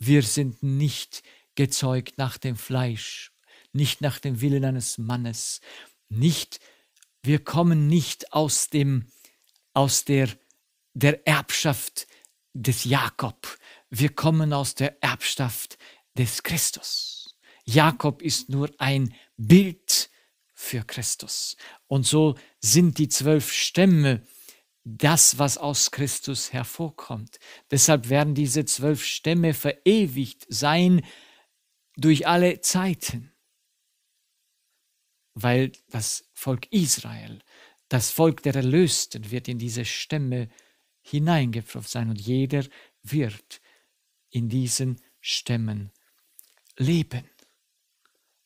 Wir sind nicht gezeugt nach dem Fleisch, nicht nach dem Willen eines Mannes, nicht, wir kommen nicht aus dem, aus der der Erbschaft des Jakob. Wir kommen aus der Erbschaft des Christus. Jakob ist nur ein Bild für Christus. Und so sind die zwölf Stämme das, was aus Christus hervorkommt. Deshalb werden diese zwölf Stämme verewigt sein durch alle Zeiten, weil das Volk Israel, das Volk der Erlösten, wird in diese Stämme verewigt hineingepfropft sein und jeder wird in diesen Stämmen leben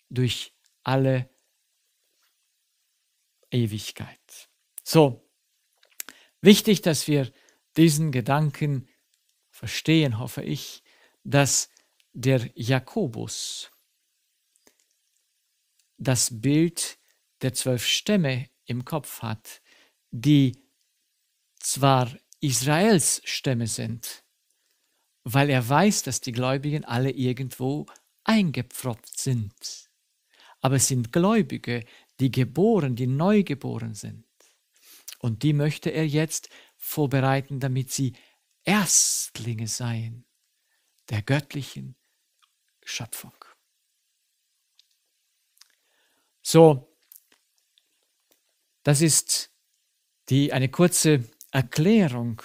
durch alle Ewigkeit. So, wichtig, dass wir diesen Gedanken verstehen, hoffe ich, dass der Jakobus das Bild der zwölf Stämme im Kopf hat, die zwar Israels Stämme sind, weil er weiß, dass die Gläubigen alle irgendwo eingepfropft sind. Aber es sind Gläubige, die geboren, die neu geboren sind. Und die möchte er jetzt vorbereiten, damit sie Erstlinge seien der göttlichen Schöpfung. So, das ist die, eine kurze Erklärung,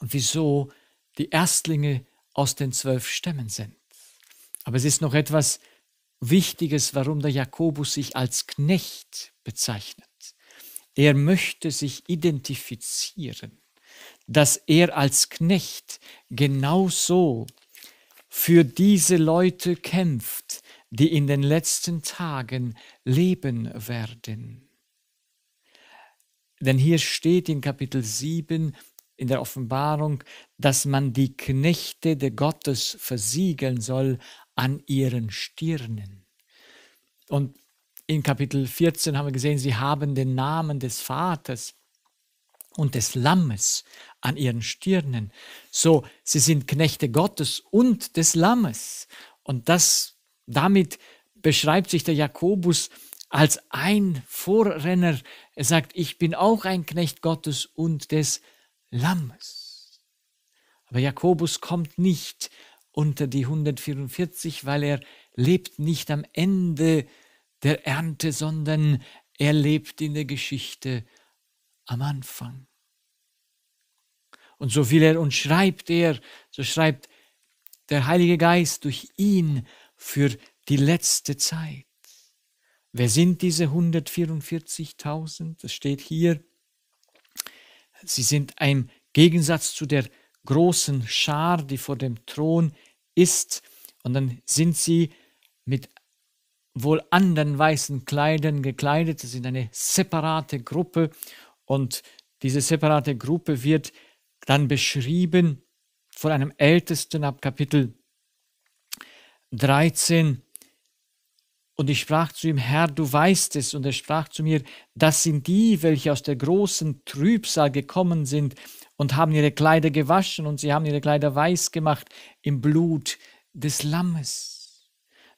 wieso die Erstlinge aus den zwölf Stämmen sind. Aber es ist noch etwas Wichtiges, warum der Jakobus sich als Knecht bezeichnet. Er möchte sich identifizieren, dass er als Knecht genauso für diese Leute kämpft, die in den letzten Tagen leben werden. Denn hier steht in Kapitel 7 in der Offenbarung, dass man die Knechte der Gottes versiegeln soll an ihren Stirnen. Und in Kapitel 14 haben wir gesehen, sie haben den Namen des Vaters und des Lammes an ihren Stirnen. So, sie sind Knechte Gottes und des Lammes. Und das, damit beschreibt sich der Jakobus als ein Vorrenner er sagt, ich bin auch ein Knecht Gottes und des Lammes. Aber Jakobus kommt nicht unter die 144, weil er lebt nicht am Ende der Ernte, sondern er lebt in der Geschichte am Anfang. Und so viel er uns schreibt, er, so schreibt der Heilige Geist durch ihn für die letzte Zeit. Wer sind diese 144.000? Das steht hier. Sie sind ein Gegensatz zu der großen Schar, die vor dem Thron ist. Und dann sind sie mit wohl anderen weißen Kleidern gekleidet. Sie sind eine separate Gruppe. Und diese separate Gruppe wird dann beschrieben von einem Ältesten ab Kapitel 13 und ich sprach zu ihm, Herr, du weißt es. Und er sprach zu mir, das sind die, welche aus der großen Trübsal gekommen sind und haben ihre Kleider gewaschen und sie haben ihre Kleider weiß gemacht im Blut des Lammes.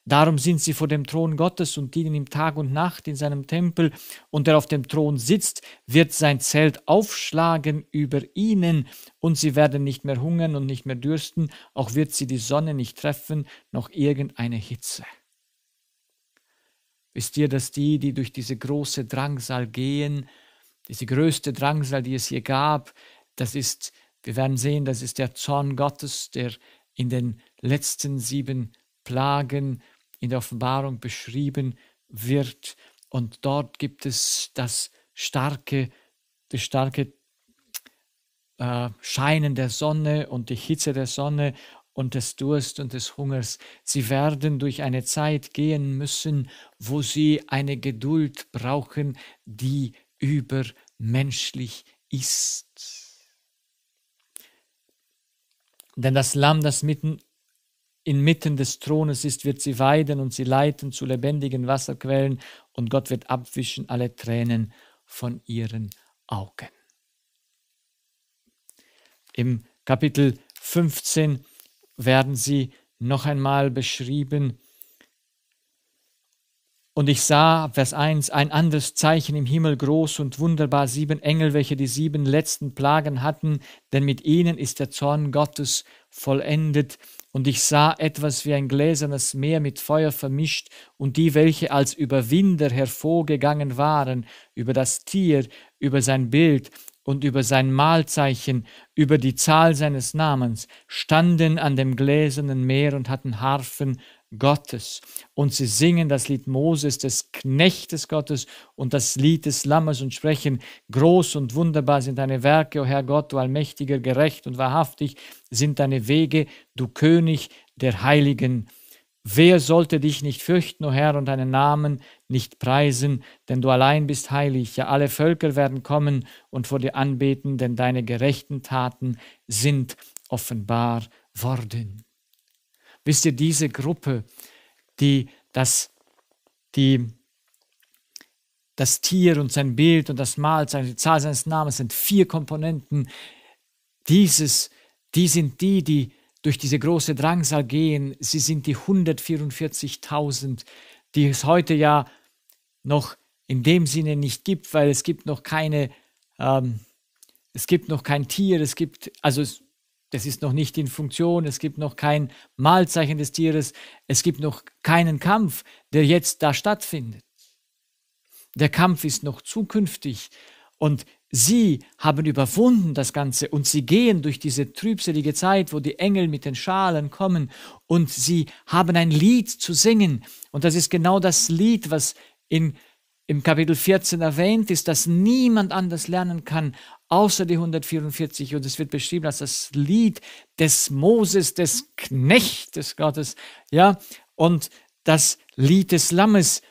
Darum sind sie vor dem Thron Gottes und dienen ihm Tag und Nacht in seinem Tempel. Und der auf dem Thron sitzt, wird sein Zelt aufschlagen über ihnen. Und sie werden nicht mehr hungern und nicht mehr dürsten. Auch wird sie die Sonne nicht treffen, noch irgendeine Hitze. Wisst ihr, dass die, die durch diese große Drangsal gehen, diese größte Drangsal, die es je gab, das ist, wir werden sehen, das ist der Zorn Gottes, der in den letzten sieben Plagen in der Offenbarung beschrieben wird. Und dort gibt es das starke, das starke äh, Scheinen der Sonne und die Hitze der Sonne und des Durst und des Hungers. Sie werden durch eine Zeit gehen müssen, wo sie eine Geduld brauchen, die übermenschlich ist. Denn das Lamm, das mitten inmitten des Thrones ist, wird sie weiden und sie leiten zu lebendigen Wasserquellen und Gott wird abwischen alle Tränen von ihren Augen. Im Kapitel 15 werden sie noch einmal beschrieben. Und ich sah, Vers 1, ein anderes Zeichen im Himmel groß und wunderbar, sieben Engel, welche die sieben letzten Plagen hatten, denn mit ihnen ist der Zorn Gottes vollendet. Und ich sah etwas wie ein gläsernes Meer mit Feuer vermischt, und die, welche als Überwinder hervorgegangen waren, über das Tier, über sein Bild und über sein Mahlzeichen, über die Zahl seines Namens, standen an dem gläsernen Meer und hatten Harfen Gottes. Und sie singen das Lied Moses, des Knechtes Gottes und das Lied des Lammes und sprechen, groß und wunderbar sind deine Werke, o Herr Gott, du allmächtiger, gerecht und wahrhaftig sind deine Wege, du König der Heiligen. Wer sollte dich nicht fürchten, o Herr, und deinen Namen nicht preisen, denn du allein bist heilig, ja alle Völker werden kommen und vor dir anbeten, denn deine gerechten Taten sind offenbar worden. Wisst ihr, diese Gruppe, die das, die das Tier und sein Bild und das Mal, die Zahl seines Namens sind vier Komponenten. Dieses, die sind die, die durch diese große Drangsal gehen. Sie sind die 144.000 die es heute ja noch in dem Sinne nicht gibt, weil es gibt noch keine, ähm, es gibt noch kein Tier, es gibt, also es, das ist noch nicht in Funktion, es gibt noch kein Mahlzeichen des Tieres, es gibt noch keinen Kampf, der jetzt da stattfindet. Der Kampf ist noch zukünftig und Sie haben überwunden das Ganze und sie gehen durch diese trübselige Zeit, wo die Engel mit den Schalen kommen und sie haben ein Lied zu singen. Und das ist genau das Lied, was in, im Kapitel 14 erwähnt ist, das niemand anders lernen kann, außer die 144. Und es wird beschrieben als das Lied des Moses, des Knechtes Gottes, ja, und das Lied des Lammes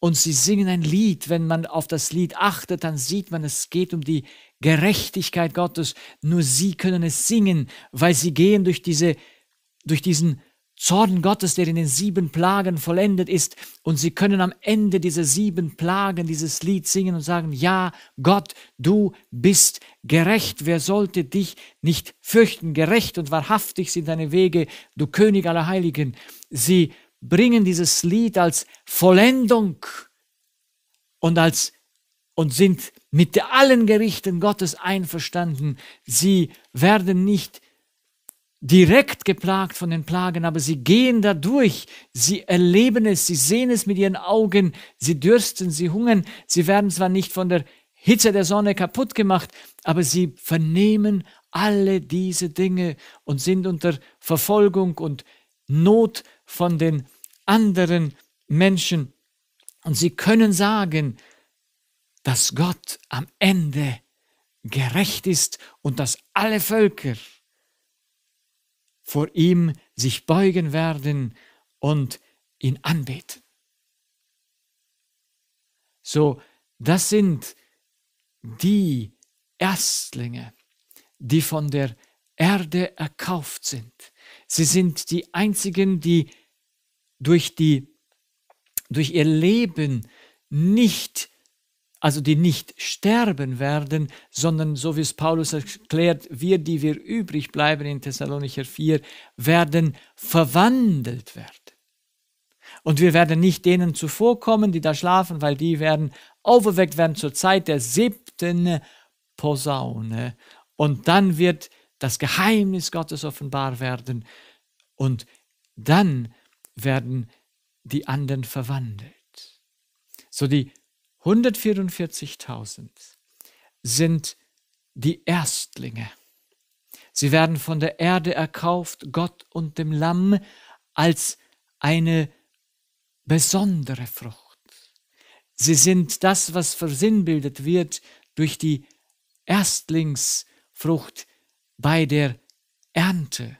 und sie singen ein Lied. Wenn man auf das Lied achtet, dann sieht man, es geht um die Gerechtigkeit Gottes. Nur sie können es singen, weil sie gehen durch diese, durch diesen Zorn Gottes, der in den sieben Plagen vollendet ist. Und sie können am Ende dieser sieben Plagen dieses Lied singen und sagen, ja, Gott, du bist gerecht. Wer sollte dich nicht fürchten? Gerecht und wahrhaftig sind deine Wege, du König aller Heiligen. Sie bringen dieses Lied als Vollendung und als und sind mit allen Gerichten Gottes einverstanden. Sie werden nicht direkt geplagt von den Plagen, aber sie gehen dadurch, sie erleben es, sie sehen es mit ihren Augen, sie dürsten, sie hungern, sie werden zwar nicht von der Hitze der Sonne kaputt gemacht, aber sie vernehmen alle diese Dinge und sind unter Verfolgung und Not von den anderen Menschen. Und sie können sagen, dass Gott am Ende gerecht ist und dass alle Völker vor ihm sich beugen werden und ihn anbeten. So, das sind die Erstlinge, die von der Erde erkauft sind. Sie sind die einzigen, die durch die, durch ihr Leben nicht also die nicht sterben werden, sondern so wie es Paulus erklärt, wir, die wir übrig bleiben in Thessalonicher 4, werden verwandelt werden. Und wir werden nicht denen zuvorkommen, die da schlafen, weil die werden auferweckt werden zur Zeit der siebten Posaune. Und dann wird das Geheimnis Gottes offenbar werden. Und dann werden die anderen verwandelt. So die 144.000 sind die Erstlinge. Sie werden von der Erde erkauft, Gott und dem Lamm, als eine besondere Frucht. Sie sind das, was versinnbildet wird durch die Erstlingsfrucht bei der Ernte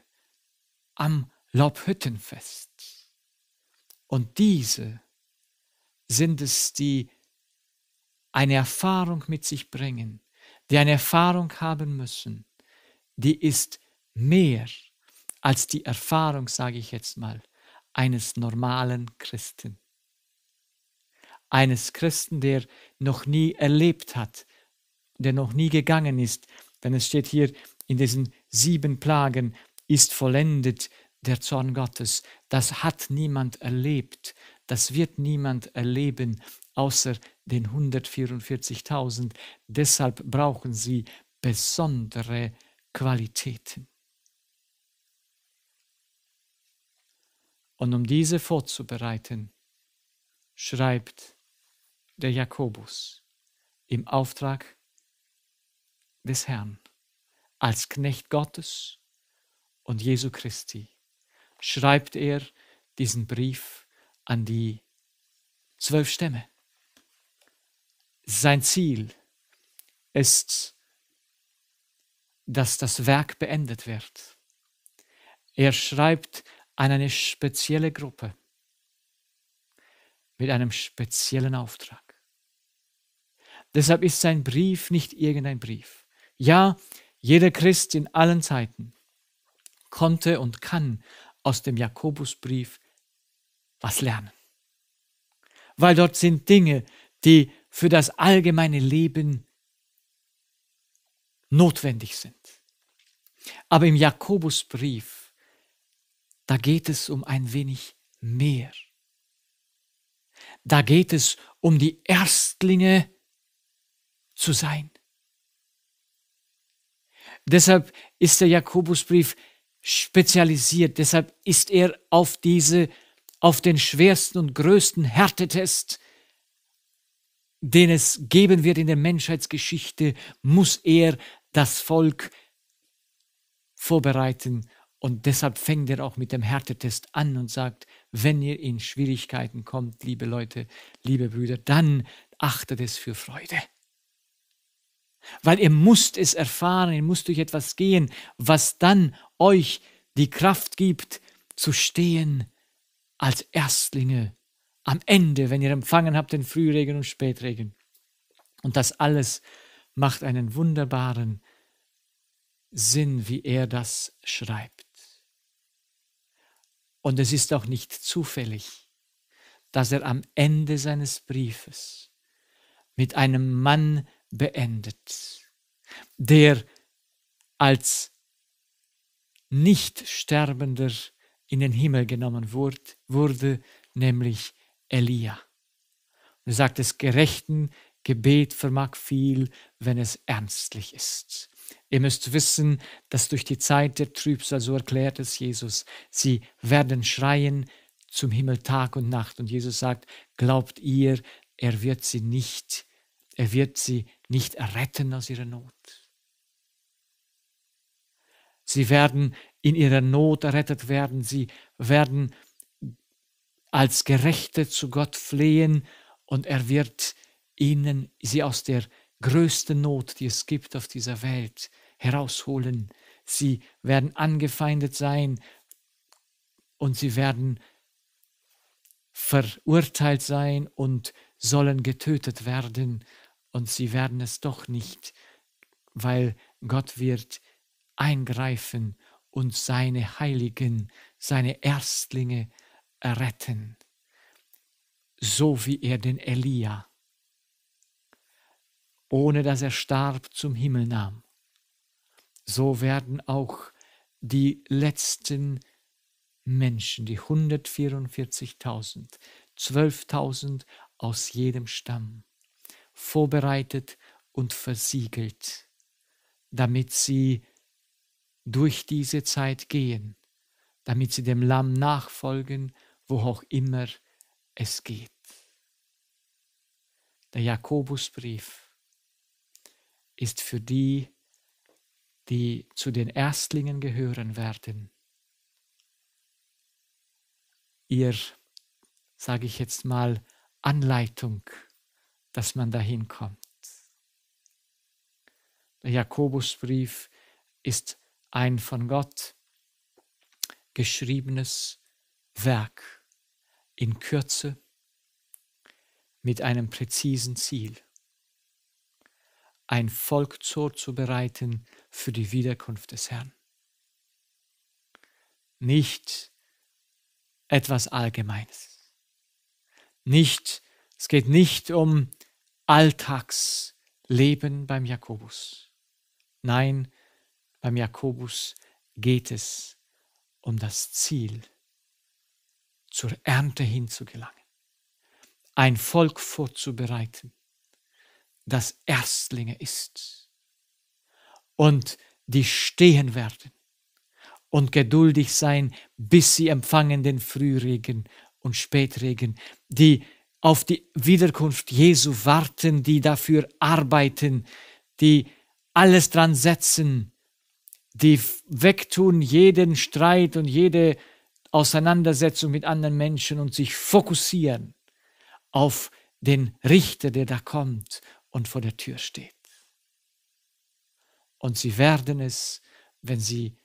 am Lobhüttenfest. Und diese sind es, die eine Erfahrung mit sich bringen, die eine Erfahrung haben müssen, die ist mehr als die Erfahrung, sage ich jetzt mal, eines normalen Christen. Eines Christen, der noch nie erlebt hat, der noch nie gegangen ist. Denn es steht hier in diesen sieben Plagen, ist vollendet der Zorn Gottes. Das hat niemand erlebt. Das wird niemand erleben, außer den 144.000. Deshalb brauchen sie besondere Qualitäten. Und um diese vorzubereiten, schreibt der Jakobus im Auftrag des Herrn als Knecht Gottes und Jesu Christi schreibt er diesen Brief an die zwölf Stämme. Sein Ziel ist, dass das Werk beendet wird. Er schreibt an eine spezielle Gruppe mit einem speziellen Auftrag. Deshalb ist sein Brief nicht irgendein Brief. Ja, jeder Christ in allen Zeiten konnte und kann aus dem Jakobusbrief was lernen. Weil dort sind Dinge, die für das allgemeine Leben notwendig sind. Aber im Jakobusbrief, da geht es um ein wenig mehr. Da geht es um die Erstlinge zu sein. Deshalb ist der Jakobusbrief spezialisiert. Deshalb ist er auf diese, auf den schwersten und größten Härtetest, den es geben wird in der Menschheitsgeschichte, muss er das Volk vorbereiten. Und deshalb fängt er auch mit dem Härtetest an und sagt, wenn ihr in Schwierigkeiten kommt, liebe Leute, liebe Brüder, dann achtet es für Freude. Weil ihr müsst es erfahren, ihr müsst durch etwas gehen, was dann euch die Kraft gibt, zu stehen als Erstlinge am Ende, wenn ihr empfangen habt den Frühregen und Spätregen. Und das alles macht einen wunderbaren Sinn, wie er das schreibt. Und es ist auch nicht zufällig, dass er am Ende seines Briefes mit einem Mann beendet, der als Nichtsterbender in den Himmel genommen wurde, nämlich Elia. Und er sagt, das gerechten Gebet vermag viel, wenn es ernstlich ist. Ihr müsst wissen, dass durch die Zeit der Trübsal, so erklärt es Jesus, sie werden schreien zum Himmel Tag und Nacht. Und Jesus sagt, glaubt ihr, er wird sie nicht, er wird sie nicht retten aus ihrer Not. Sie werden in ihrer Not errettet werden. Sie werden als Gerechte zu Gott flehen und er wird ihnen sie aus der größten Not, die es gibt auf dieser Welt, herausholen. Sie werden angefeindet sein und sie werden verurteilt sein und sollen getötet werden und sie werden es doch nicht, weil Gott wird eingreifen und seine Heiligen, seine Erstlinge retten, so wie er den Elia, ohne dass er starb, zum Himmel nahm. So werden auch die letzten Menschen, die 144.000, 12.000 aus jedem Stamm, vorbereitet und versiegelt, damit sie durch diese Zeit gehen, damit sie dem Lamm nachfolgen, wo auch immer es geht. Der Jakobusbrief ist für die, die zu den Erstlingen gehören werden. Ihr, sage ich jetzt mal, Anleitung, dass man dahin kommt. Der Jakobusbrief ist ein von Gott geschriebenes Werk in Kürze mit einem präzisen Ziel, ein Volk vorzubereiten für die Wiederkunft des Herrn. Nicht etwas Allgemeines. Nicht, es geht nicht um Alltagsleben beim Jakobus. Nein, beim Jakobus geht es um das Ziel, zur Ernte hinzugelangen, ein Volk vorzubereiten, das Erstlinge ist und die stehen werden und geduldig sein, bis sie empfangen den Frühregen und Spätregen, die auf die Wiederkunft Jesu warten, die dafür arbeiten, die alles dran setzen, die wegtun jeden Streit und jede Auseinandersetzung mit anderen Menschen und sich fokussieren auf den Richter, der da kommt und vor der Tür steht. Und sie werden es, wenn sie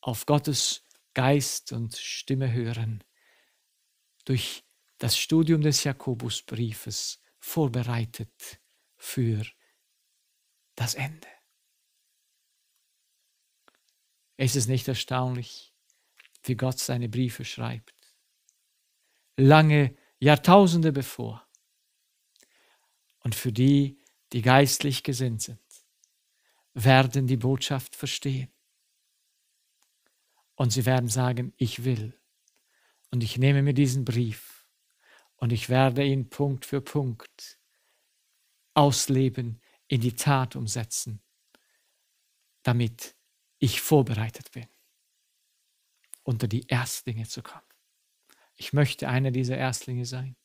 auf Gottes Geist und Stimme hören, durch das Studium des Jakobusbriefes vorbereitet für das Ende. Ist Es nicht erstaunlich, wie Gott seine Briefe schreibt. Lange, Jahrtausende bevor. Und für die, die geistlich gesinnt sind, werden die Botschaft verstehen. Und sie werden sagen, ich will. Und ich nehme mir diesen Brief und ich werde ihn Punkt für Punkt ausleben, in die Tat umsetzen, damit ich vorbereitet bin, unter die Erstlinge zu kommen. Ich möchte einer dieser Erstlinge sein.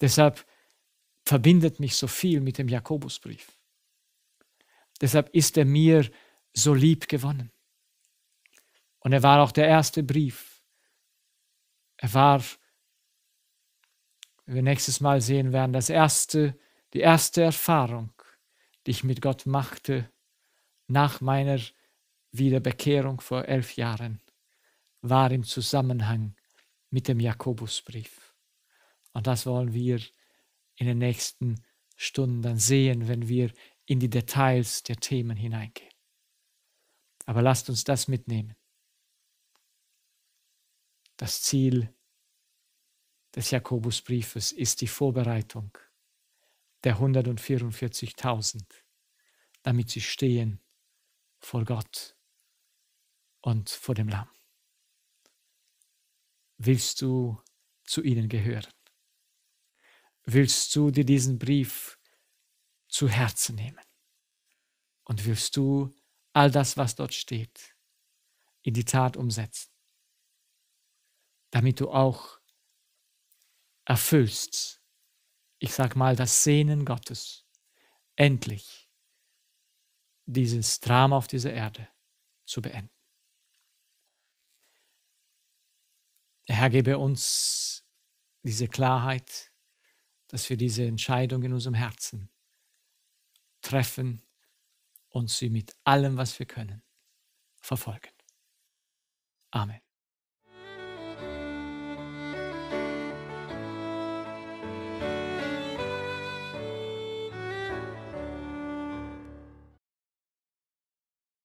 Deshalb verbindet mich so viel mit dem Jakobusbrief. Deshalb ist er mir so lieb gewonnen. Und er war auch der erste Brief. Er war, wie wir nächstes Mal sehen werden, das erste, die erste Erfahrung, die ich mit Gott machte nach meiner Wiederbekehrung vor elf Jahren war im Zusammenhang mit dem Jakobusbrief. Und das wollen wir in den nächsten Stunden dann sehen, wenn wir in die Details der Themen hineingehen. Aber lasst uns das mitnehmen. Das Ziel des Jakobusbriefes ist die Vorbereitung der 144.000, damit sie stehen vor Gott und vor dem Lamm. Willst du zu ihnen gehören? Willst du dir diesen Brief zu Herzen nehmen? Und willst du all das, was dort steht, in die Tat umsetzen, damit du auch erfüllst, ich sag mal, das Sehnen Gottes, endlich dieses Drama auf dieser Erde zu beenden. Herr, gebe uns diese Klarheit, dass wir diese Entscheidung in unserem Herzen treffen und sie mit allem, was wir können, verfolgen. Amen.